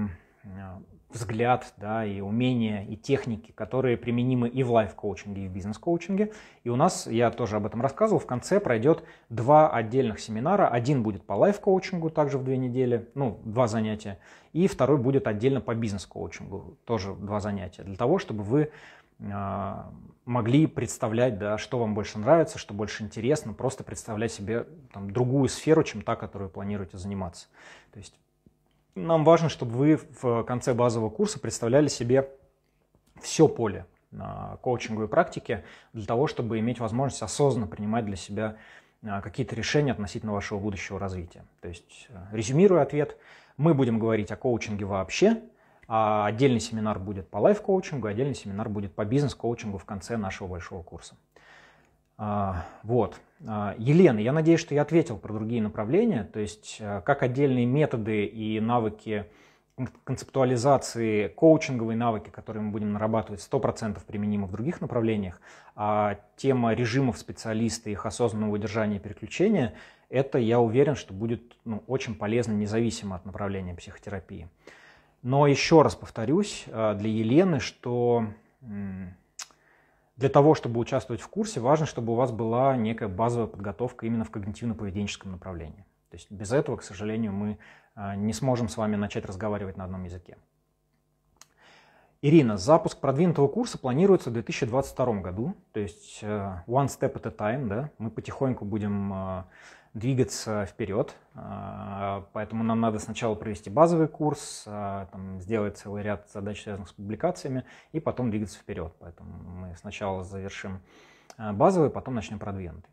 взгляд, да, и умения, и техники, которые применимы и в лайф-коучинге, и в бизнес-коучинге. И у нас, я тоже об этом рассказывал, в конце пройдет два отдельных семинара. Один будет по лайф-коучингу, также в две недели, ну, два занятия. И второй будет отдельно по бизнес-коучингу, тоже два занятия. Для того, чтобы вы а, могли представлять, да, что вам больше нравится, что больше интересно, просто представлять себе там, другую сферу, чем та, которую планируете заниматься. То есть нам важно, чтобы вы в конце базового курса представляли себе все поле а, коучинговой практики для того, чтобы иметь возможность осознанно принимать для себя а, какие-то решения относительно вашего будущего развития. То есть, э, резюмируя ответ, мы будем говорить о коучинге вообще, а отдельный семинар будет по лайф-коучингу, отдельный семинар будет по бизнес-коучингу в конце нашего большого курса. А, вот. А, Елена, я надеюсь, что я ответил про другие направления, то есть э, как отдельные методы и навыки концептуализации, коучинговые навыки, которые мы будем нарабатывать 100% применимы в других направлениях, а тема режимов специалиста, их осознанного удержания и переключения, это, я уверен, что будет ну, очень полезно независимо от направления психотерапии. Но еще раз повторюсь э, для Елены, что для того, чтобы участвовать в курсе, важно, чтобы у вас была некая базовая подготовка именно в когнитивно-поведенческом направлении. То есть без этого, к сожалению, мы а, не сможем с вами начать разговаривать на одном языке. Ирина, запуск продвинутого курса планируется в 2022 году, то есть э, one step at a time, да, мы потихоньку будем а, двигаться вперед. А, поэтому нам надо сначала провести базовый курс, а, там, сделать целый ряд задач, связанных с публикациями, и потом двигаться вперед. Поэтому мы сначала завершим а, базовый, потом начнем продвинутый.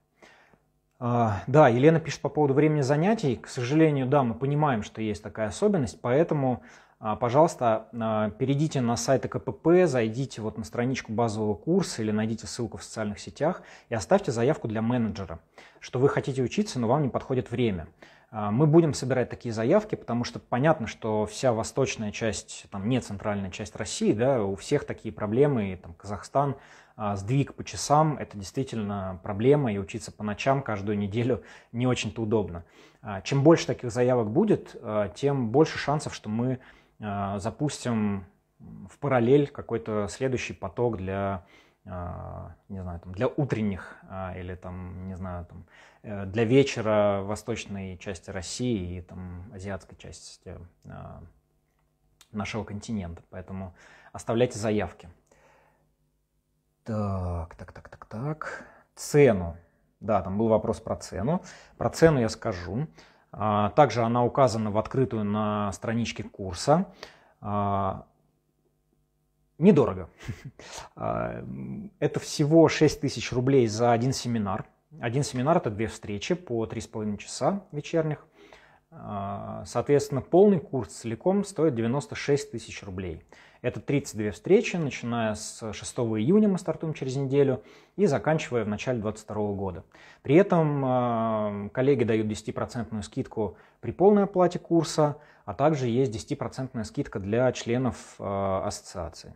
Да, Елена пишет по поводу времени занятий. К сожалению, да, мы понимаем, что есть такая особенность, поэтому а, пожалуйста, а, перейдите на сайт КПП, зайдите вот на страничку базового курса или найдите ссылку в социальных сетях и оставьте заявку для менеджера, что вы хотите учиться, но вам не подходит время. А, мы будем собирать такие заявки, потому что понятно, что вся восточная часть, там не центральная часть России, да, у всех такие проблемы, и, там Казахстан, сдвиг по часам – это действительно проблема, и учиться по ночам каждую неделю не очень-то удобно. Чем больше таких заявок будет, тем больше шансов, что мы а, запустим в параллель какой-то следующий поток для а, не знаю, там, для утренних а, или там, не знаю, там, э, для вечера восточной части России и там, азиатской части нашего континента. Поэтому оставляйте заявки. Так, так, так, так, так. Цену. Да, там был вопрос про цену. Про цену я скажу. А, также она указана в открытую на страничке курса. А, недорого. А, это всего 6 тысяч рублей за один семинар. Один семинар – это две встречи по 3,5 часа вечерних. Соответственно, полный курс целиком стоит 96 тысяч рублей. Это 32 встречи, начиная с 6 июня мы стартуем через неделю и заканчивая в начале 2022 года. При этом э, коллеги дают 10% скидку при полной оплате курса, а также есть 10% скидка для членов э, ассоциации.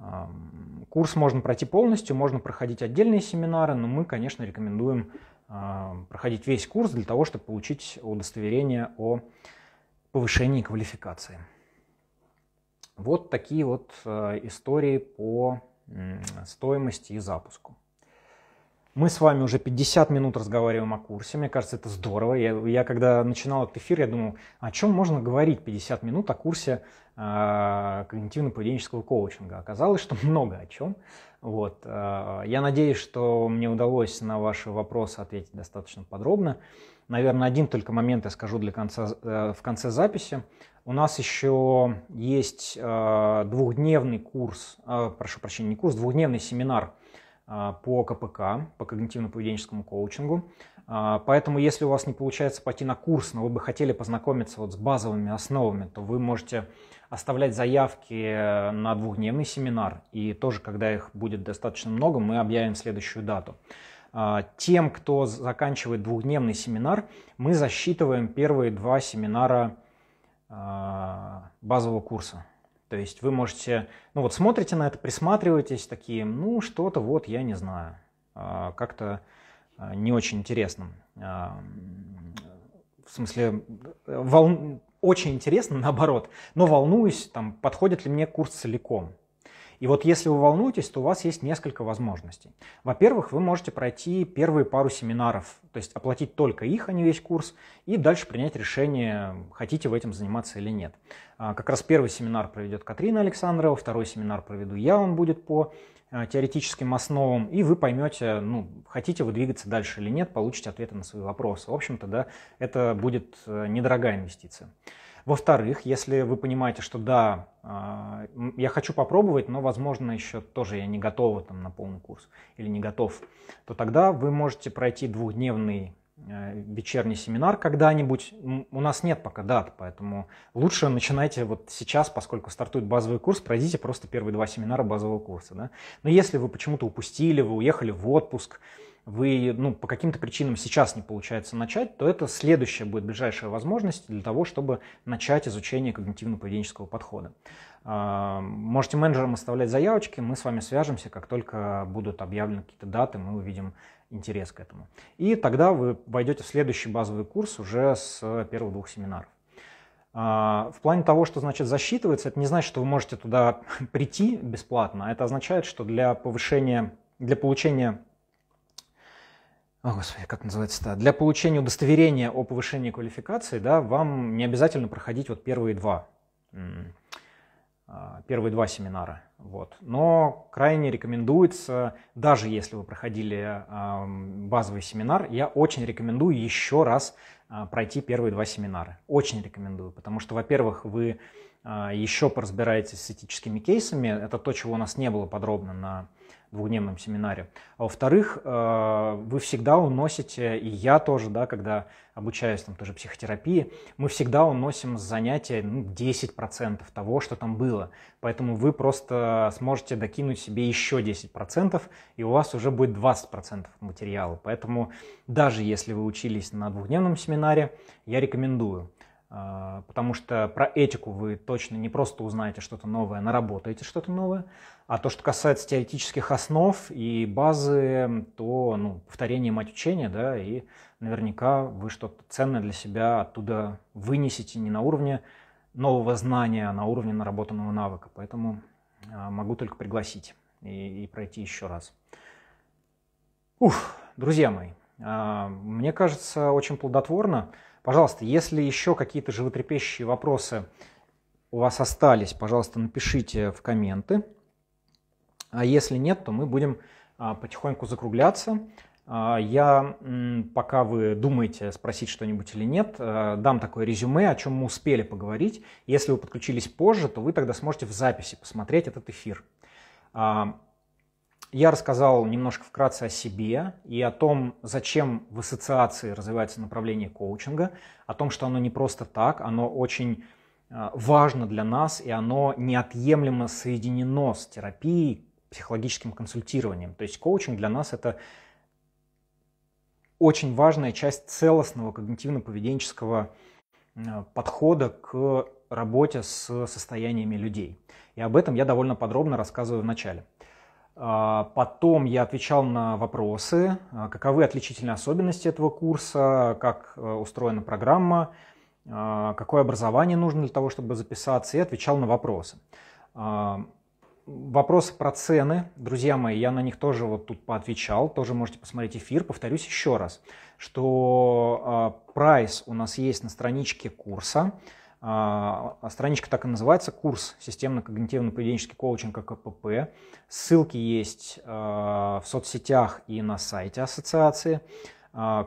Эм, курс можно пройти полностью, можно проходить отдельные семинары, но мы, конечно, рекомендуем э, проходить весь курс для того, чтобы получить удостоверение о повышении квалификации. Вот такие вот э, истории по стоимости и запуску. Мы с вами уже 50 минут разговариваем о курсе. Мне кажется, это здорово. Я, я когда начинал этот эфир, я думал, о чем можно говорить 50 минут о курсе э, когнитивно-поведенческого коучинга. Оказалось, что много о чем. Вот. Э, я надеюсь, что мне удалось на ваши вопросы ответить достаточно подробно. Наверное, один только момент я скажу для конца, э, в конце записи. У нас еще есть э, двухдневный курс, э, прошу прощения, не курс, двухдневный семинар э, по КПК, по когнитивно-поведенческому коучингу. Поэтому, если у вас не получается пойти на курс, но вы бы хотели познакомиться вот с базовыми основами, то вы можете оставлять заявки на двухдневный семинар. И тоже, когда их будет достаточно много, мы объявим следующую дату. Тем, кто заканчивает двухдневный семинар, мы засчитываем первые два семинара а, базового курса. То есть вы можете, ну вот смотрите на это, присматриваетесь, такие, ну что-то вот я не знаю, а, как-то а, не очень интересно. В смысле, волн... очень интересно наоборот, но волнуюсь, там, подходит ли мне курс целиком. И вот если вы волнуетесь, то у вас есть несколько возможностей. Во-первых, вы можете пройти первые пару семинаров, то есть оплатить только их, а не весь курс, и дальше принять решение, хотите вы этим заниматься или нет. А, как раз первый семинар проведет Катрина Александрова, второй семинар проведу я, он будет по а, теоретическим основам, и вы поймете, ну, хотите вы двигаться дальше или нет, получите ответы на свои вопросы. В общем-то, да, это будет э, недорогая инвестиция. Во-вторых, если вы понимаете, что да, а, я хочу попробовать, но, возможно, еще тоже я не готова там, на полный курс или не готов, то тогда вы можете пройти двухдневный э, вечерний семинар когда-нибудь. У нас нет пока дат, поэтому лучше начинайте вот сейчас, поскольку стартует базовый курс, пройдите просто первые два семинара базового курса. Да? Но если вы почему-то упустили, вы уехали в отпуск, вы ну, по каким-то причинам сейчас не получается начать, то это следующая будет ближайшая возможность для того, чтобы начать изучение когнитивно-поведенческого подхода. А, можете менеджерам оставлять заявочки, мы с вами свяжемся, как только будут объявлены какие-то даты, мы увидим интерес к этому. И тогда вы войдете в следующий базовый курс уже с первых двух семинаров. А, в плане того, что значит засчитывается, это не значит, что вы можете туда прийти бесплатно. Это означает, что для повышения, для получения о, Господи, как называется это? для получения удостоверения о повышении квалификации, да, вам не обязательно проходить вот первые два, а, первые два семинара. Вот. Но крайне рекомендуется, даже если вы проходили а, базовый семинар, я очень рекомендую еще раз а, пройти первые два семинара. Очень рекомендую, потому что, во-первых, вы еще поразбираетесь с этическими кейсами. Это то, чего у нас не было подробно на двухдневном семинаре. А во-вторых, э, вы всегда уносите, и я тоже, да, когда обучаюсь там тоже психотерапии, мы всегда уносим с занятия ну, 10% того, что там было. Поэтому вы просто сможете докинуть себе еще 10%, и у вас уже будет 20% материала. Поэтому даже если вы учились на двухдневном семинаре, я рекомендую э, потому что про этику вы точно не просто узнаете что-то новое, а наработаете что-то новое, а то, что касается теоретических основ и базы, то ну, повторение мать учения, да, и наверняка вы что-то ценное для себя оттуда вынесете не на уровне нового знания, а на уровне наработанного навыка. Поэтому а, могу только пригласить и, и пройти еще раз. Уф, друзья мои, а, мне кажется, очень плодотворно. Пожалуйста, если еще какие-то животрепещущие вопросы у вас остались, пожалуйста, напишите в комменты. А если нет, то мы будем а, потихоньку закругляться. А, я, пока вы думаете спросить что-нибудь или нет, э, дам такое резюме, о чем мы успели поговорить. Если вы подключились позже, то вы тогда сможете в записи посмотреть этот эфир. А, я рассказал немножко вкратце о себе и о том, зачем в ассоциации развивается направление коучинга, о том, что оно не просто так, оно очень важно для нас, и оно неотъемлемо соединено с терапией, психологическим консультированием. То есть коучинг для нас это очень важная часть целостного когнитивно-поведенческого э, подхода к работе с состояниями людей. И об этом я довольно подробно рассказываю в начале. А, потом я отвечал на вопросы, э, каковы отличительные особенности этого курса, как э, устроена программа, какое образование нужно для того, чтобы записаться, и отвечал на вопросы. А, Вопросы про цены, друзья мои, я на них тоже вот тут поотвечал, тоже можете посмотреть эфир. Повторюсь еще раз, что э, прайс у нас есть на страничке курса. Э, страничка так и называется, курс системно-когнитивно-поведенческий коучинг КПП. Ссылки есть в соцсетях и на сайте ассоциации.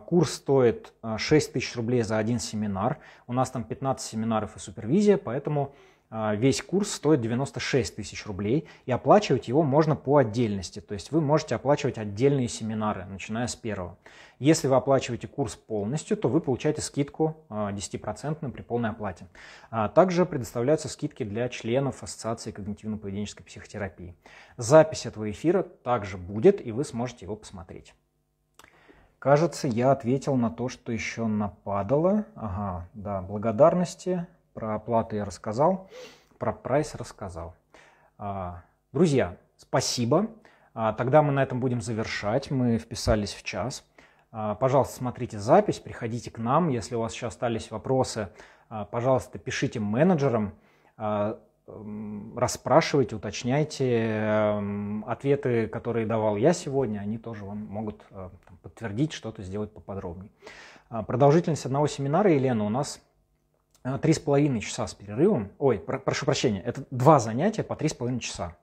Курс стоит 6 тысяч рублей за один семинар. У нас там 15 семинаров и супервизия, поэтому а, весь курс стоит 96 тысяч рублей, и оплачивать его можно по отдельности, то есть вы можете оплачивать отдельные семинары, начиная с первого. Если вы оплачиваете курс полностью, то вы получаете скидку 10% а, при полной оплате. А, также предоставляются скидки для членов Ассоциации когнитивно-поведенческой психотерапии. Запись этого эфира также будет, и вы сможете его посмотреть. Кажется, я ответил на то, что еще нападало. Ага, да, благодарности, про оплату я рассказал, про прайс рассказал. А, друзья, спасибо. А, тогда мы на этом будем завершать. Мы вписались в час. А, пожалуйста, смотрите запись, приходите к нам. Если у вас еще остались вопросы, пожалуйста, пишите менеджерам, расспрашивайте, уточняйте. Ответы, которые давал я сегодня, они тоже вам могут подтвердить, что-то сделать поподробнее. Продолжительность одного семинара, Елена, у нас Э, три с половиной часа с перерывом. Ой, про, прошу прощения, это два занятия по три с половиной часа.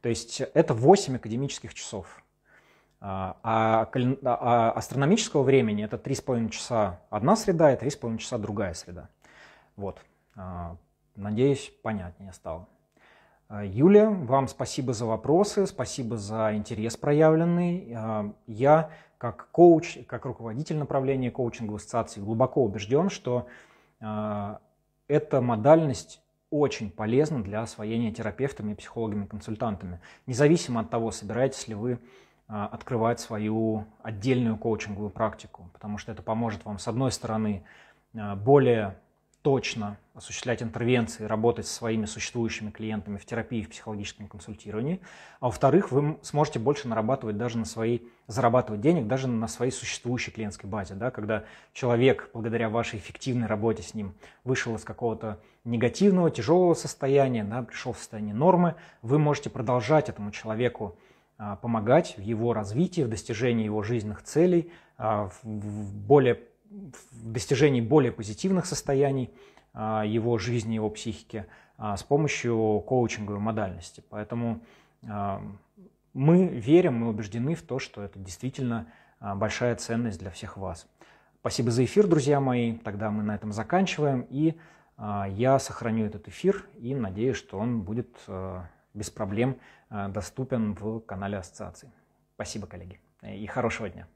То есть это 8 академических часов. А а, а, а астрономического времени это 3,5 часа одна среда и 3,5 часа другая среда. Вот. А, надеюсь, понятнее стало. Юлия, вам спасибо за вопросы, спасибо за интерес проявленный. Я как коуч, как руководитель направления коучинга в ассоциации глубоко убежден, что а, эта модальность очень полезна для освоения терапевтами, психологами, консультантами. Независимо от того, собираетесь ли вы а, открывать свою отдельную коучинговую практику, потому что это поможет вам, с одной стороны, а, более точно осуществлять интервенции, работать со своими существующими клиентами в терапии, в психологическом консультировании. А во-вторых, вы сможете больше нарабатывать даже на своей, зарабатывать денег даже на своей существующей клиентской базе. Да? Когда человек, благодаря вашей эффективной работе с ним, вышел из какого-то негативного, тяжелого состояния, да, пришел в состояние нормы, вы можете продолжать этому человеку а, помогать в его развитии, в достижении его жизненных целей, а, в более в достижении более позитивных состояний а, его жизни, его психики а, с помощью коучинговой модальности. Поэтому а, мы верим, мы убеждены в то, что это действительно большая ценность для всех вас. Спасибо за эфир, друзья мои. Тогда мы на этом заканчиваем. И я сохраню этот эфир и надеюсь, что он будет без проблем доступен в канале ассоциации. Спасибо, коллеги, и хорошего дня.